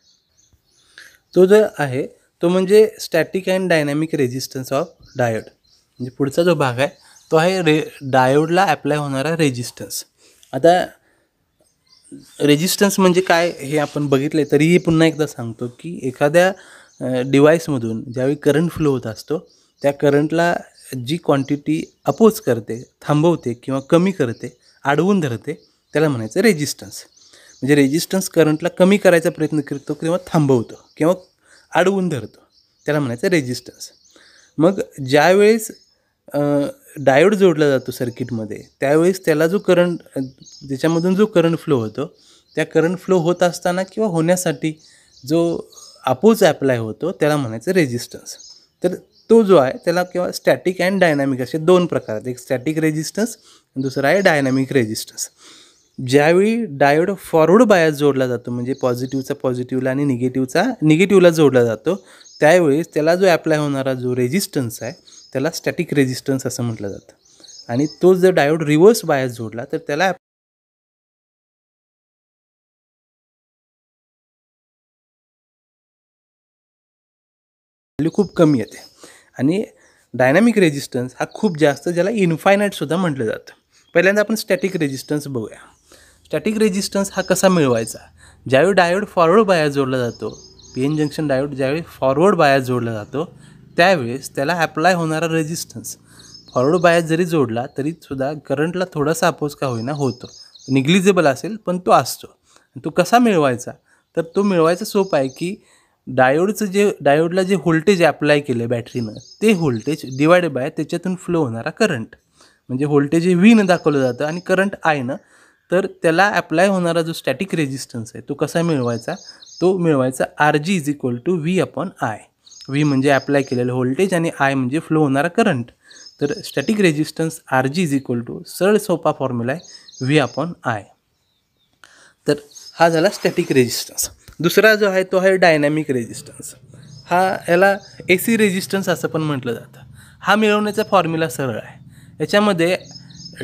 तो जो आहे तो म्हणजे static and dynamic resistance of diode म्हणजे पुढचा जो भाग आहे तो आहे रे डायोडला ॲप्लाय होणारा रेजिस्टन्स आता रेजिस्टन्स म्हणजे काय हे आपण बघितले तरीही पुन्हा एकदा सांगतो की एखाद्या डिव्हाइसमधून ज्यावेळी करंट फ्लो होत असतो त्या करंटला जी क्वांटिटी अपोज करते थांबवते किंवा कमी करते अडवून धरते त्याला म्हणायचं रेजिस्टन्स म्हणजे रेजिस्टन्स करंटला कमी करायचा प्रयत्न करतो किंवा थांबवतो किंवा अडवून धरतो त्याला म्हणायचं रेजिस्टन्स मग ज्यावेळेस डायोड जोडला जातो सर्किटमध्ये त्यावेळेस त्याला जो करंट त्याच्यामधून जो करंट फ्लो होतो त्या करंट फ्लो होत असताना किंवा होण्यासाठी जो अपोज ॲप्लाय होतो त्याला म्हणायचं रेजिस्टन्स तर तो जो आहे त्याला किंवा स्टॅटिक अँड डायनामिक असे दोन प्रकार आहेत एक स्टॅटिक रेजिस्टन्स दुसरा आहे डायनामिक रेजिस्टन्स ज्यावेळी डायोड फॉरवर्ड बायस जोडला जातो म्हणजे पॉझिटिव्हचा पॉझिटिव्हला आणि निगेटिव्हचा निगेटिव्हला जोडला जातो त्यावेळेस त्याला जो ॲप्लाय होणारा जो रेजिस्टन्स आहे त्याला स्टॅटिक रेजिस्टन्स असं म्हटलं जातं आणि तो जर डायोड रिव्हर्स बायस जोडला तर त्याला व्हॅल्यू खूप कमी येते आणि डायनॅमिक रेजिस्टन्स हा खूप जास्त ज्याला इन्फायनाईटसुद्धा म्हटलं जातं पहिल्यांदा आपण स्टॅटिक रेजिस्टन्स बघूया स्टॅटिक रेजिस्टन्स हा कसा मिळवायचा ज्यावेळी डायोड फॉरवर्ड बाया जोडला जातो पी एन जंक्शन डायोड ज्यावेळी फॉरवर्ड बाया जोडला जातो त्यावेळेस त्याला ॲप्लाय होणारा रेजिस्टन्स फॉरवर्ड बायस जरी जोडला तरी सुद्धा करंटला थोडासा अपोज का होईना होतो निग्लिजेबल असेल पण तो असतो तो कसा मिळवायचा तर तो मिळवायचा सोपा आहे की डायोडचं जे डायोडला जे व्होल्टेज ॲप्लाय केलं बॅटरीनं ते व्होल्टेज डिवायड बाय त्याच्यातून फ्लो होणारा करंट म्हणजे व्होल्टेज हे व्हीनं दाखवलं जातं आणि करंट आयनं तर त्याला ॲप्लाय होणारा जो स्टॅटिक रेजिस्टन्स आहे तो कसा मिळवायचा तो मिळवायचा R G is equal to V upon I V म्हणजे अप्लाय केलेलं व्होल्टेज आणि आय म्हणजे फ्लो होणारा करंट तर static resistance R G is equal to सरळ सोपा फॉर्म्युला आहे व्ही अपॉन आय तर हा झाला स्टॅटिक रेजिस्टन्स दुसरा जो आहे तो आहे डायनॅमिक रेजिस्टन्स हा याला ए सी रेजिस्टन्स असं पण म्हटलं जातं हा मिळवण्याचा फॉर्म्युला सरळ आहे याच्यामध्ये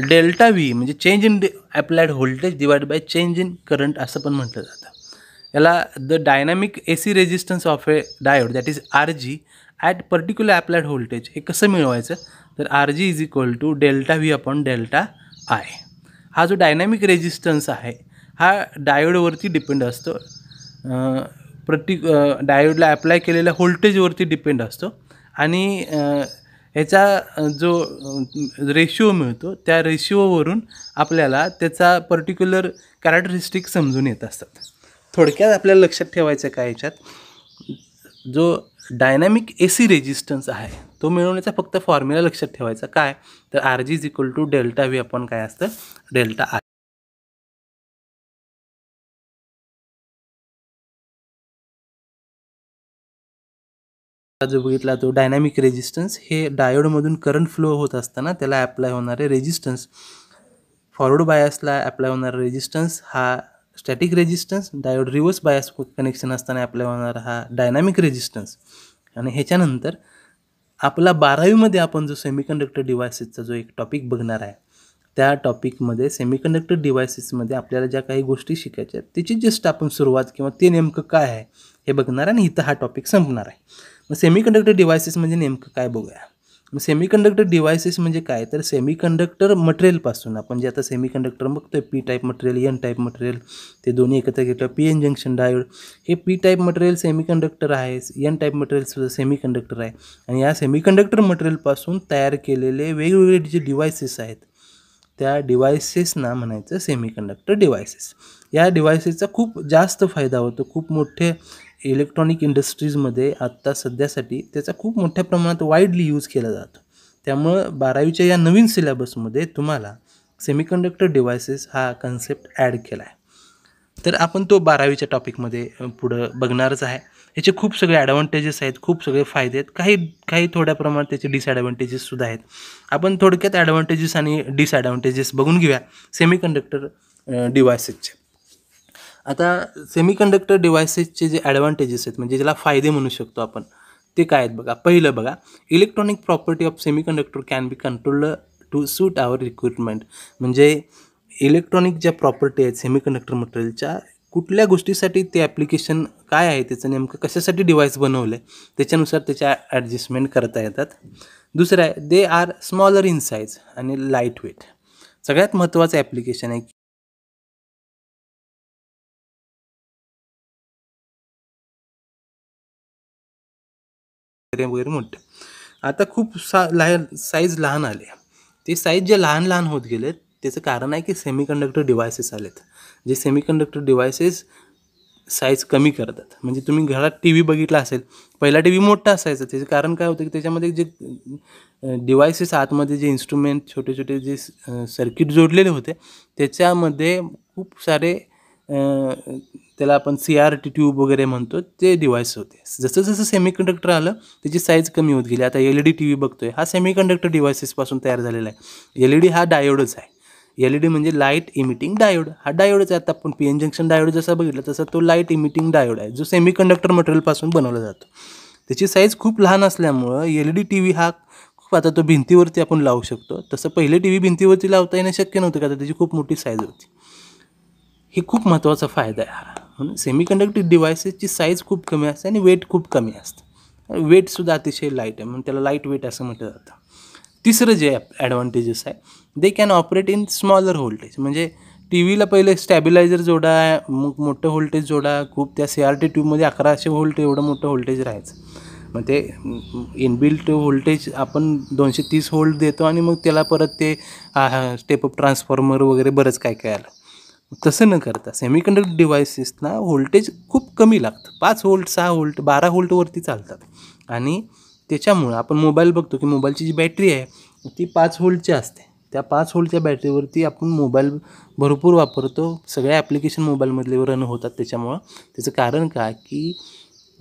डेल्टा व्ही म्हणजे change in applied voltage divide by change in current असं पण म्हटलं जातं याला the dynamic A C resistance of a diode that is R G at particular applied voltage हे कसं मिळवायचं तर R G is equal to delta V upon delta I हा जो डायनॅमिक रेजिस्टन्स आहे हा डायोडवरती डिपेंड असतो प्रति डायोडला ॲप्लाय केलेल्या व्होल्टेजवरती डिपेंड असतो आणि ह्याचा जो रेशिओ मिळतो त्या रेशिओवरून आपल्याला त्याचा पर्टिक्युलर कॅरेक्टरिस्टिक समजून येत असतात थोडक्यात आपल्याला लक्षात ठेवायचं काय याच्यात जो डायनॅमिक ए सी रेजिस्टन्स आहे तो मिळवण्याचा फक्त फॉर्म्युला लक्षात ठेवायचा काय तर R G is equal to delta V आपण काय असतं डेल्टा आर जो बघितला तो डायनॅमिक रेजिस्टन्स हे डायोडमधून करंट फ्लो होत असताना त्याला ॲप्लाय होणारे रेजिस्टन्स फॉरवर्ड बायसला ॲप्लाय होणारा रेजिस्टन्स हा static resistance diode reverse bias connection असताना आपल्याला होणारा हा डायनामिक रेजिस्टन्स आणि ह्याच्यानंतर आपला बारावीमध्ये आपण जो सेमीकंडक्टर डिव्हायसेसचा जो एक टॉपिक बघणार आहे त्या टॉपिकमध्ये सेमीकंडक्टर डिव्हायसेसमध्ये आपल्याला ज्या काही गोष्टी शिकायच्या आहेत त्याची जस्ट आपण सुरुवात किंवा ते नेमकं काय आहे हे बघणार आणि इथं हा टॉपिक संपणार आहे मग सेमीकंडक्टर डिव्हायसेस म्हणजे नेमकं काय बघूया मग सेमीकंडक्टर डिव्हायसेस म्हणजे काय तर सेमीकंडक्टर मटेरियलपासून आपण जे आता सेमीकंडक्टर आहे P type material N type material ते दोन्ही एकत्र घेतलं पी एन जंक्शन डायोड हे पी टाईप मटेरियल सेमीकंडक्टर आहे एन टाईप मटेरियलसुद्धा सेमीकंडक्टर आहे आणि या सेमीकंडक्टर मटेरियलपासून तयार केलेले वेगवेगळे जे डिव्हायसेस आहेत त्या डिव्हायसेसना म्हणायचं सेमीकंडक्टर डिव्हायसेस या डिव्हायसेसचा खूप जास्त फायदा होतो खूप मोठे इलेक्ट्रॉनिक इंडस्ट्रीजमध्ये आत्ता सध्यासाठी त्याचा खूप मोठ्या प्रमाणात वाईडली यूज केला जातो त्यामुळं बारावीच्या या नवीन सिलेबसमध्ये तुम्हाला सेमीकंडक्टर डिव्हायसेस हा कन्सेप्ट ॲड केला आहे तर आपण तो बारावीच्या टॉपिकमध्ये पुढं बघणारच आहे याचे खूप सगळे ॲडव्हान्टेजेस आहेत खूप सगळे फायदे आहेत काही काही थोड्या प्रमाणात त्याचे डिसॲडव्हान्टेजेससुद्धा आहेत आपण थोडक्यात ॲडव्हान्टेजेस आणि डिसॲडव्हान्टेजेस बघून घेऊया सेमीकंडक्टर डिव्हायसेसचे आता सेमीकंडक्टर डिव्हायसेसचे जे ॲडव्हान्टेजेस आहेत म्हणजे ज्याला फायदे म्हणू शकतो आपण ते काय आहेत बघा पहिलं बघा electronic property of semiconductor can be control to suit our requirement म्हणजे इलेक्ट्रॉनिक ज्या प्रॉपर्टी आहेत सेमीकंडक्टर मटेरियलच्या कुठल्या गोष्टीसाठी ते ॲप्लिकेशन काय आहे त्याचं नेमकं कशासाठी डिव्हाइस बनवलं आहे त्याच्यानुसार त्याच्या ॲडजस्टमेंट करता येतात दुसरं आहे they are smaller in size आणि लाईट वेट सगळ्यात महत्त्वाचं ॲप्लिकेशन आहे वगैरे मोठ्या आता खूप सा लहान साईज लहान आले ते साईज जे लहान लहान होत गेलेत त्याचं कारण आहे की सेमीकंडक्टर डिव्हायसेस आलेत जे सेमीकंडक्टर डिवायसेस साईज कमी करतात म्हणजे तुम्ही घरात टी व्ही बघितला असेल पहिला टी व्ही मोठा असायचा त्याचं कारण काय होतं की त्याच्यामध्ये जे डिव्हायसेस आतमध्ये जे इन्स्ट्रुमेंट छोटे छोटे जे सर्किट जोडलेले होते त्याच्यामध्ये खूप सारे त्याला आपण सी आर टी ट्यूब वगैरे म्हणतो ते डिवाइस होते जसं जसं सेमीकंडक्टर आलं त्याची साईज कमी होत गेली आता L E D T V बघतोय हा सेमीकंडक्टर डिव्हायसेसपासून तयार झालेला आहे एल ई डी हा डायोडच आहे एल ई डी म्हणजे लाईट इमिटिंग डायोड हा डायोडच आहे आता आपण पी एन जंक्शन डायोड जसा बघितला तसा तो लाईट इमिटिंग डायोड आहे जो सेमीकंडक्टर मटेरियलपासून बनवला जातो त्याची साईज खूप लहान असल्यामुळं L E D T V हा खूप आता तो भिंतीवरती आपण लावू शकतो तसं पहिले टी व्ही भिंतीवरती लावता येणं शक्य नव्हतं का त्याची खूप मोठी साईज होती हे खूप महत्त्वाचा फायदा आहे हा म्हणून सेमीकंडक्टर डिव्हायसेसची साईज खूप कमी असते आणि वेट खूप कमी असतं वेटसुद्धा अतिशय लाईट आहे म्हणून त्याला लाईट वेट असं म्हटलं जातं तिसरं जे ॲडव्हान्टेजेस आहे they can operate in smaller voltage म्हणजे टी व्हीला पहिले स्टॅबिलायझर जोडा मग मोठं व्होल्टेज जोडा खूप त्या सी आर टी ट्यूबमध्ये अकराशे व्होल्ट एवढं मोठं व्होल्टेज राहायचं मग ते इनबिल्ट व्होल्टेज आपण दोनशे तीस व्होल्ट देतो आणि मग त्याला परत ते स्टेप स्टेपअप ट्रान्सफॉर्मर वगैरे बरंच काय काय आलं तसं न करता सेमीकंडक्टर डिव्हायसेसना व्होल्टेज खूप कमी लागतं पाच व्होल्ट सहा व्होल्ट बारा व्होल्टवरती चालतात आणि त्याच्यामुळं आपण मोबाईल बघतो की मोबाईलची जी बॅटरी आहे ती पाच व्होल्टची असते त्या पाच व्होल्टच्या बॅटरीवरती आपण मोबाईल भरपूर वापरतो सगळ्या ॲप्लिकेशन मोबाईलमधले रन होतात त्याच्यामुळं त्याचं कारण काय की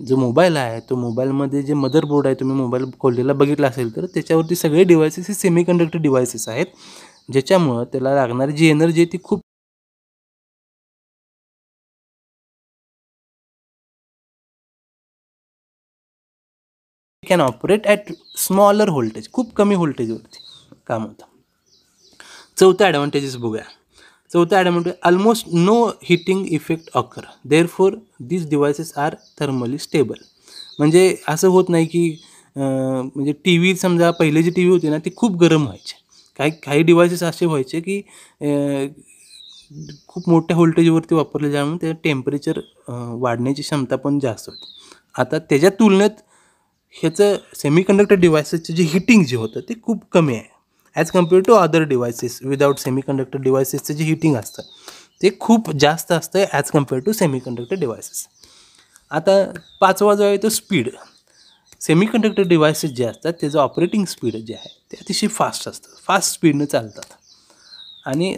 जो मोबाईल आहे तो मोबाईलमध्ये जे मदरबोर्ड आहे तुम्ही मोबाईल खोललेला बघितला असेल तर त्याच्यावरती सगळे डिव्हायसेस हे सेमीकंडक्टर डिव्हायसेस आहेत ज्याच्यामुळं त्याला लागणारी जी एनर्जी आहे ती खूप can operate at smaller voltage खूप कमी व्होल्टेजवरती काम होतं चौथ्या ॲडव्हान्टेजेस बघूया चौथ्या advantage almost no heating effect occur therefore this devices are thermally stable म्हणजे असं होत नाही की म्हणजे टी व्ही समजा पहिले जी टी व्ही होती ना ती खूप गरम व्हायचे काही काही डिव्हायसेस असे व्हायचे की खूप मोठ्या व्होल्टेजवरती वापरले जाऊन त्याचं टेम्परेचर वाढण्याची क्षमता पण जास्त होती आता त्याच्या तुलनेत ह्याचं सेमीकंडक्टर डिवायसेसचे जे हिटिंग जे होतं ते खूप कमी आहे as compare to other devices without semiconductor डिव्हायसेसचं जे हिटिंग असतं ते खूप जास्त असतं आहे as compare to semiconductor devices आता पाचवा जो आहे तो स्पीड सेमीकंडक्टर डिव्हायसेस जे असतात त्याचं ऑपरेटिंग स्पीड जे आहे ते अतिशय फास्ट असतं फास्ट स्पीडनं चालतात आणि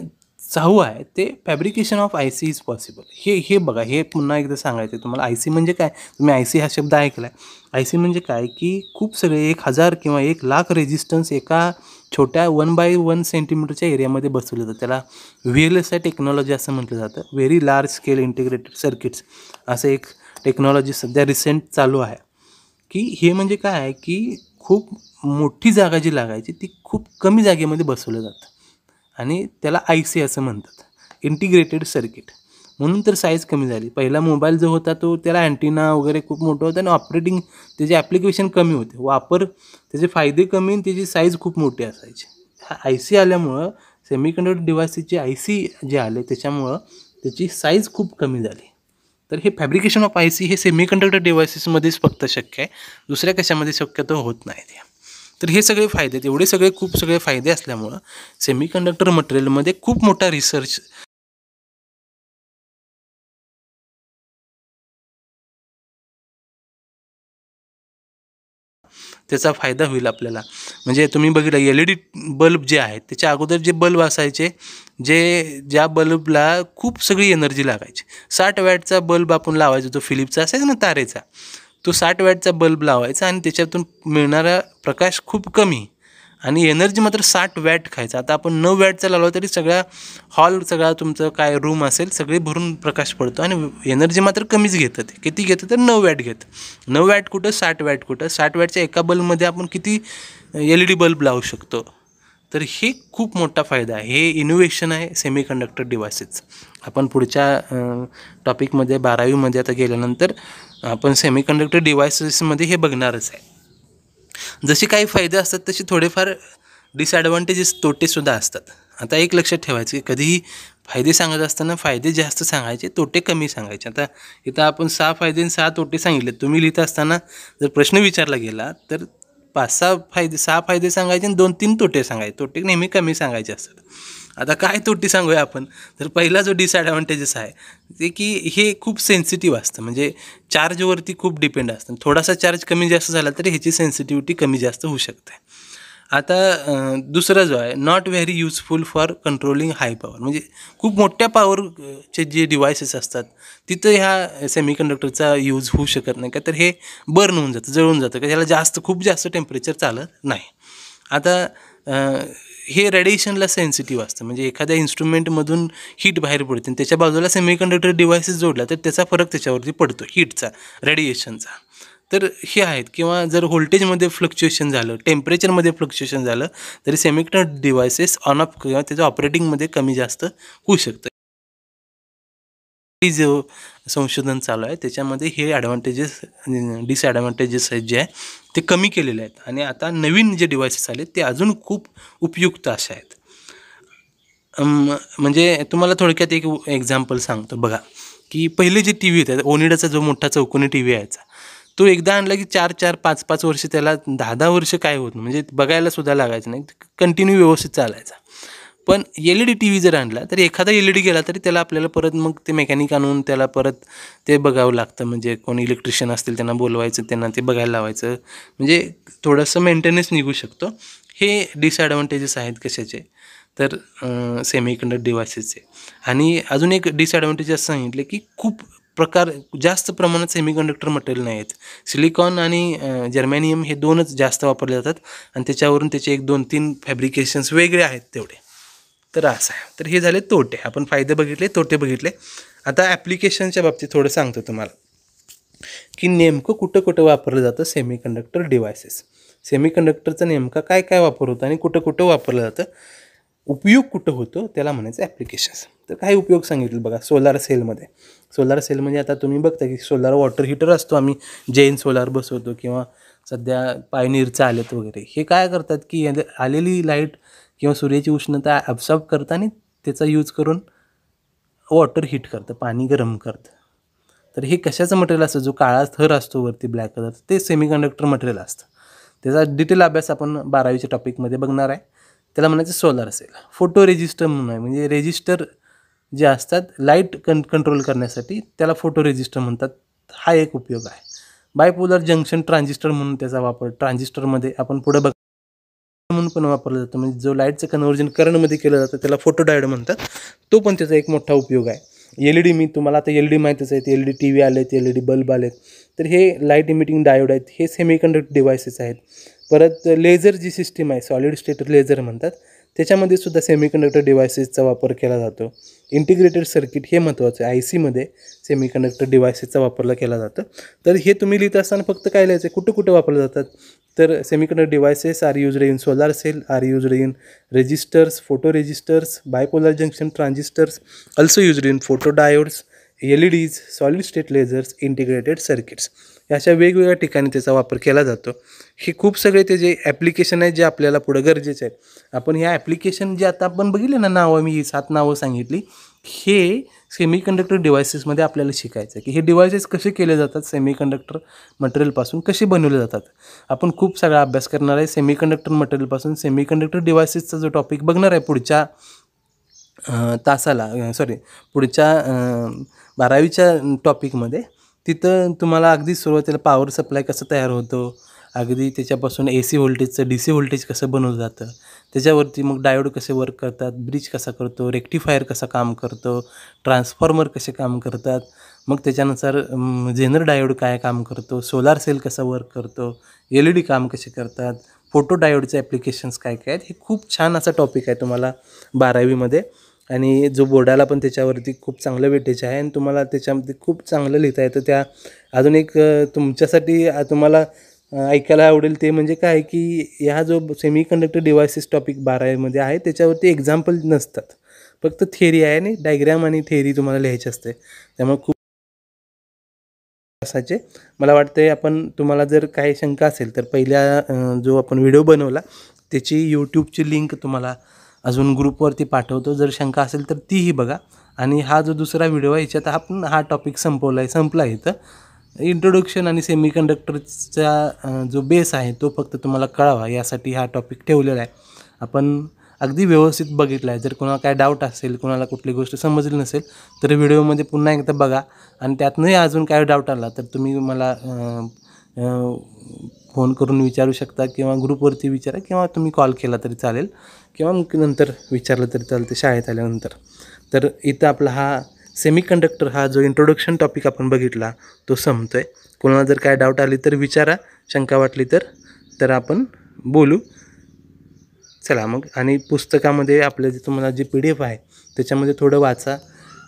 चाहू आहे ते fabrication of I C is possible हे हे बघा हे पुन्हा एकदा सांगायचं आहे तुम्हाला आय सी म्हणजे काय तुम्ही आय सी हा शब्द ऐकला आहे आय सी म्हणजे काय की खूप सगळे एक हजार किंवा एक लाख रेजिस्टन्स एका छोट्या वन बाय वन सेंटीमीटरच्या एरियामध्ये बसवलं जातं त्याला व्ही एल आय टेक्नॉलॉजी असं म्हटलं जातं very large scale integrated circuits असं एक टेक्नॉलॉजी सध्या रिसेंट चालू आहे की हे म्हणजे काय आहे की खूप मोठी जागा जी लागायची ती खूप कमी जागेमध्ये बसवलं जातं आणि त्याला आय सी असं म्हणतात इंटिग्रेटेड सर्किट म्हणून तर साईज कमी झाली पहिला मोबाईल जो होता तो त्याला अँटिना वगैरे खूप मोठं होतं आणि ऑपरेटिंग त्याचे ॲप्लिकेशन कमी होते वापर त्याचे फायदे कमी आणि त्याची साईज खूप मोठी असायची हा आय सी आल्यामुळं सेमीकंडक्टर डिव्हाइसचे आय सी जे आले त्याच्यामुळं त्याची साईज खूप कमी झाली तर हे फॅब्रिकेशन ऑफ आय सी हे सेमीकंडक्टर डिव्हायसेसमध्येच फक्त शक्य आहे दुसऱ्या कशामध्ये शक्यतो होत नाही तर हे सगळे फायदे आहेत एवढे सगळे खूप सगळे फायदे असल्यामुळं सेमीकंडक्टर मटेरियलमध्ये खूप मोठा रिसर्च त्याचा फायदा होईल आपल्याला म्हणजे तुम्ही बघितलं एल ई डी बल्ब जे आहेत त्याच्या अगोदर जे बल्ब असायचे जे ज्या बल्बला खूप सगळी एनर्जी लागायची साठ वॅटचा बल्ब आपण लावायचो तो फिलिपचा असायचा ना तारेचा तो साठ वॅटचा बल्ब लावायचा आणि त्याच्यातून मिळणारा प्रकाश खूप कमी आणि एनर्जी मात्र साठ वॅट खायचा आता आपण नऊ वॅटचा लावला तरी सगळा हॉल सगळा तुमचं काय रूम असेल सगळे भरून प्रकाश पडतो आणि एनर्जी मात्र कमीच घेतं ते किती घेतं तर नऊ वॅट घेतं नऊ वॅट कुठं साठ वॅट कुठं साठ वॅटच्या एका बल्बमध्ये आपण किती एल ई डी बल्ब लावू शकतो तर हे खूप मोठा फायदा आहे हे इनोव्हेशन आहे सेमी कंडक्टर डिव्हायसेस आपण पुढच्या टॉपिकमध्ये बारावीमध्ये आता गेल्यानंतर आपण सेमीकंडक्टर डिवायसेसमध्ये हे बघणारच आहे जसे काही फायदे असतात तसे थोडेफार डिसॲडव्हान्टेजेस तोटेसुद्धा असतात आता एक लक्षात ठेवायचं की कधीही फायदे सांगत असताना फायदे जास्त सांगायचे तोटे कमी सांगायचे आता इथं आपण सहा फायदे आणि सहा तोटे सांगितले तुम्ही लिहित असताना जर प्रश्न विचारला गेला तर पाच सहा फायदे सहा फायदे सांगायचे आणि दोन तीन तोटे सांगायचे तोटे नेहमी कमी सांगायचे असतात आता काय तोटी सांगूया आपण तर पहिला जो डिसॲडव्हान्टेजेस आहे ते की हे खूप सेन्सिटिव्ह असतं म्हणजे चार्जवरती खूप डिपेंड असतं थोडासा चार्ज कमी जास्त झाला तरी ह्याची सेन्सिटिव्हिटी कमी जास्त होऊ शकते आता दुसरा जो आहे not very useful for controlling high power म्हणजे खूप मोठ्या पॉवरचे जे डिव्हायसेस असतात तिथं ह्या सेमीकंडक्टरचा यूज होऊ शकत नाही का तर हे बर्न होऊन जातं जळून जातं का ह्याला जास्त खूप जास्त टेम्परेचर चालत नाही आता हे रेडिएशनला सेन्सिटिव्ह असतं म्हणजे एखाद्या इन्स्ट्रुमेंटमधून हीट बाहेर पडते आणि त्याच्या बाजूला सेमीकंडक्टर डिव्हायसेस जोडला तर त्याचा फरक त्याच्यावरती पडतो हीटचा रेडिएशनचा तर हे आहेत किंवा जर व्होल्टेजमध्ये फ्लक्च्युएशन झालं टेम्परेचरमध्ये फ्लक्च्युएशन झालं तरी सेमीकंडक्टर डिव्हायसेस ऑन ऑफ किंवा त्याच्या ऑपरेटिंगमध्ये कमी जास्त होऊ शकतं संशोधन चालू आहे त्याच्यामध्ये हे ॲडव्हान्टेजेस डिसॲडव्हान्टेजेस आहेत जे आहे ते कमी केलेले आहेत आणि आता नवीन जे डिव्हायसेस आले ते अजून खूप उपयुक्त असे आहेत म्हणजे तुम्हाला थोडक्यात एक एक्झाम्पल सांगतो बघा की पहिले जे टी व्ही होते ओनिडाचा जो मोठा चौकोनी टी व्ही यायचा तो एकदा आणला की चार चार पाच पाच वर्ष त्याला दहा दहा वर्ष काय होत म्हणजे बघायला सुद्धा लागायचं नाही कंटिन्यू व्यवस्थित चालायचा पण L E D T V जर आणला तर एखादा एल ई डी गेला तरी त्याला आपल्याला परत मग ते मेकॅनिक आणून त्याला परत ते बघावं लागतं म्हणजे कोण इलेक्ट्रिशियन असतील त्यांना बोलवायचं त्यांना ते बघायला लावायचं म्हणजे थोडंसं मेंटेनन्स निघू शकतो हे डिसॲडव्हान्टेजेस आहेत कशाचे तर सेमी कंडक्ट डिव्हायसेसचे आणि अजून एक डिसॲडव्हान्टेज असं सांगितले की खूप प्रकार जास्त प्रमाणात सेमीकंडक्टर मटेरियल नाही आहेत सिलिकॉन आणि जर्मॅनियम हे दोनच जास्त वापरले जातात आणि त्याच्यावरून त्याचे एक दोन तीन फॅब्रिकेशन्स वेगळे आहेत तेवढे तर असं आहे तर हे झाले तोटे आपण फायदे बघितले तोटे बघितले आता ॲप्लिकेशनच्या बाबतीत थोडं सांगतो तुम्हाला की नेमकं कुठं कुठं वापरलं जातं सेमी कंडक्टर डिव्हायसेस सेमी कंडक्टरचं नेमका काय काय वापर होतं आणि कुठं कुठं वापरलं जातं उपयोग कुठं होतो त्याला म्हणायचं ॲप्लिकेशन्स तर काही उपयोग सांगितलं बघा सोलार सेलमध्ये सोलार सेल म्हणजे आता तुम्ही बघता की सोलार वॉटर हिटर असतो आम्ही जैन सोलार बसवतो किंवा सध्या पायनीरचं आलेत वगैरे हे काय करतात की आलेली लाईट किंवा सूर्याची उष्णता ॲब्सॉर्ब करतं आणि त्याचा यूज करून वॉटर हीट करतं पाणी गरम करतं तर हे कशाचं मटेरियल असतं जो काळा थर असतो वरती ब्लॅक कलर ते सेमीकंडक्टर मटेरियल असतं त्याचा डिटेल अभ्यास आपण बारावीच्या टॉपिकमध्ये बघणार आहे त्याला म्हणायचं सोलर असेल फोटो रेजिस्टर म्हणून आहे म्हणजे रेजिस्टर जे असतात लाईट कं कंट्रोल करण्यासाठी त्याला फोटो रेजिस्टर म्हणतात हा एक उपयोग आहे बायपोलर जंक्शन ट्रान्झिस्टर म्हणून त्याचा वापर ट्रान्झिस्टरमध्ये आपण पुढे बघ म्हणून पण वापरलं जातं म्हणजे जो लाईटचं कन्व्हर्जन करंटमध्ये केलं जातं त्याला फोटो डायड म्हणतात तो पण त्याचा एक मोठा उपयोग आहे एल ई डी मी तुम्हाला आता एल डी माहितीच आहेत L D e T V आलेत एल ई डी बल्ब आलेत तर हे लाईट इमिटिंग डायोड आहेत हे सेमीकंडक्ट डिवायसेस आहेत परत लेझर जी सिस्टीम आहे सॉलिड स्टेट लेझर म्हणतात त्याच्यामध्ये सुद्धा सेमीकंडक्टर डिव्हायसेसचा वापर केला जातो इंटिग्रेटेड सर्किट हे महत्त्वाचं आहे आय सीमध्ये सेमीकंडक्टर डिव्हायसेसचा वापरला केला जातं तर हे तुम्ही लिहित असताना फक्त काय लिहायचं कुठं कुठं वापरलं जातात तर semiconductor devices are use in solar cell are use in resistors photo resistors bipolar junction transistors also used in photo diodes L E Ds solid state lasers integrated circuits अशा वेगवेगळ्या ठिकाणी त्याचा वापर केला जातो हे खूप सगळे ते जे ॲप्लिकेशन आहेत जे आपल्याला पुढं गरजेचे आहेत आपण ह्या ॲप्लिकेशन जे आता आपण बघितले ना नावं मी सात नावं सांगितली हे सेमीकंडक्टर डिव्हायसेसमध्ये आपल्याला शिकायचं आहे की हे डिव्हायसेस कसे केले जातात सेमीकंडक्टर मटेरियलपासून कसे बनवले जातात आपण खूप सगळा अभ्यास करणार आहे सेमीकंडक्टर मटेरियलपासून सेमीकंडक्टर डिव्हायसेसचा जो टॉपिक बघणार आहे पुढच्या तासाला सॉरी पुढच्या बारावीच्या टॉपिकमध्ये तिथं तुम्हाला अगदी सुरुवातीला पॉवर सप्लाय कसं तयार होतो अगदी त्याच्यापासून ए सी व्होल्टेजचं डी सी व्होल्टेज कसं बनवलं जातं त्याच्यावरती मग डायोड कसे वर्क करतात ब्रिज कसा करतो रेक्टिफायर कसा काम करतो ट्रान्सफॉर्मर कसे काम करतात मग त्याच्यानुसार जेनर डायोड काय काम करतो सोलार सेल कसा वर्क करतो एल ई डी काम कसे करतात फोटो डायोडचे ॲप्लिकेशन्स काय काय आहेत हे खूप छान असा टॉपिक आहे तुम्हाला बारावीमध्ये आणि जो बोर्डाला पण त्याच्यावरती खूप चांगलं वेटेज आहे आणि तुम्हाला त्याच्यामध्ये खूप चांगलं लिहिता येतं त्या अजून एक तुमच्यासाठी तुम्हाला ऐकायला आवडेल ते म्हणजे काय की ह्या जो सेमी कंडक्टर डिव्हायसेस टॉपिक बारावीमध्ये आहे त्याच्यावरती एक्झाम्पल नसतात फक्त थेरी आहे आणि डायग्रॅम आणि थेरी तुम्हाला लिहायची असते त्यामुळे खूप असायचे मला वाटते आपण तुम्हाला जर काही शंका असेल तर पहिल्या जो आपण व्हिडिओ बनवला त्याची यूट्यूबची लिंक तुम्हाला अजून ग्रुपवरती पाठवतो जर शंका असेल तर तीही बघा आणि हा जो दुसरा व्हिडिओ आहे याच्यात आपण हा टॉपिक संपवला आहे संपला इथं इंट्रोडक्शन आणि सेमी कंडक्टरचा जो बेस आहे तो फक्त तुम्हाला कळावा यासाठी हा टॉपिक ठेवलेला आहे आपण अगदी व्यवस्थित बघितला आहे जर कोणाला काय डाऊट असेल कोणाला कुठली गोष्ट समजली नसेल तर व्हिडिओमध्ये पुन्हा एकदा बघा आणि त्यातनंही अजून काय डाऊट आला तर तुम्ही मला फोन करून विचारू शकता किंवा ग्रुपवरती विचारा किंवा तुम्ही कॉल केला तरी चालेल किंवा नंतर विचारलं तरी चालते शाळेत आल्यानंतर तर इथं आपला हा सेमीकंडक्टर हा जो इंट्रोडक्शन टॉपिक आपण बघितला तो संपतो आहे कोणाला जर काय डाऊट आली तर विचारा शंका वाटली तर तर आपण बोलू चला मग आणि पुस्तकामध्ये आपलं जे तुम्हाला जे पी डी एफ आहे त्याच्यामध्ये थोडं वाचा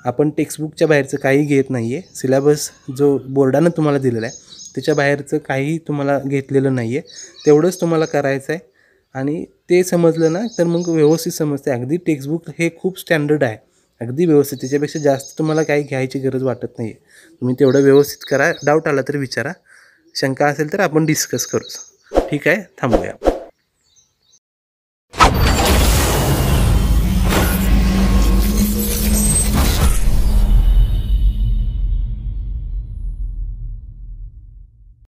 आपण टेक्स्टबुकच्या बाहेरचं काही घेत नाही आहे सिलेबस जो बोर्डानं तुम्हाला दिलेला आहे त्याच्या बाहेरचं काही तुम्हाला घेतलेलं नाही आहे तेवढंच तुम्हाला करायचं आहे आणि ते समजलं ना तर मग व्यवस्थित समजते अगदी टेक्स्टबुक हे खूप स्टँडर्ड आहे अगदी व्यवस्थित त्याच्यापेक्षा जास्त तुम्हाला काही घ्यायची गरज वाटत नाही आहे तुम्ही तेवढं व्यवस्थित करा डाऊट आला तरी विचारा शंका असेल तर आपण डिस्कस करू ठीक आहे थांबूया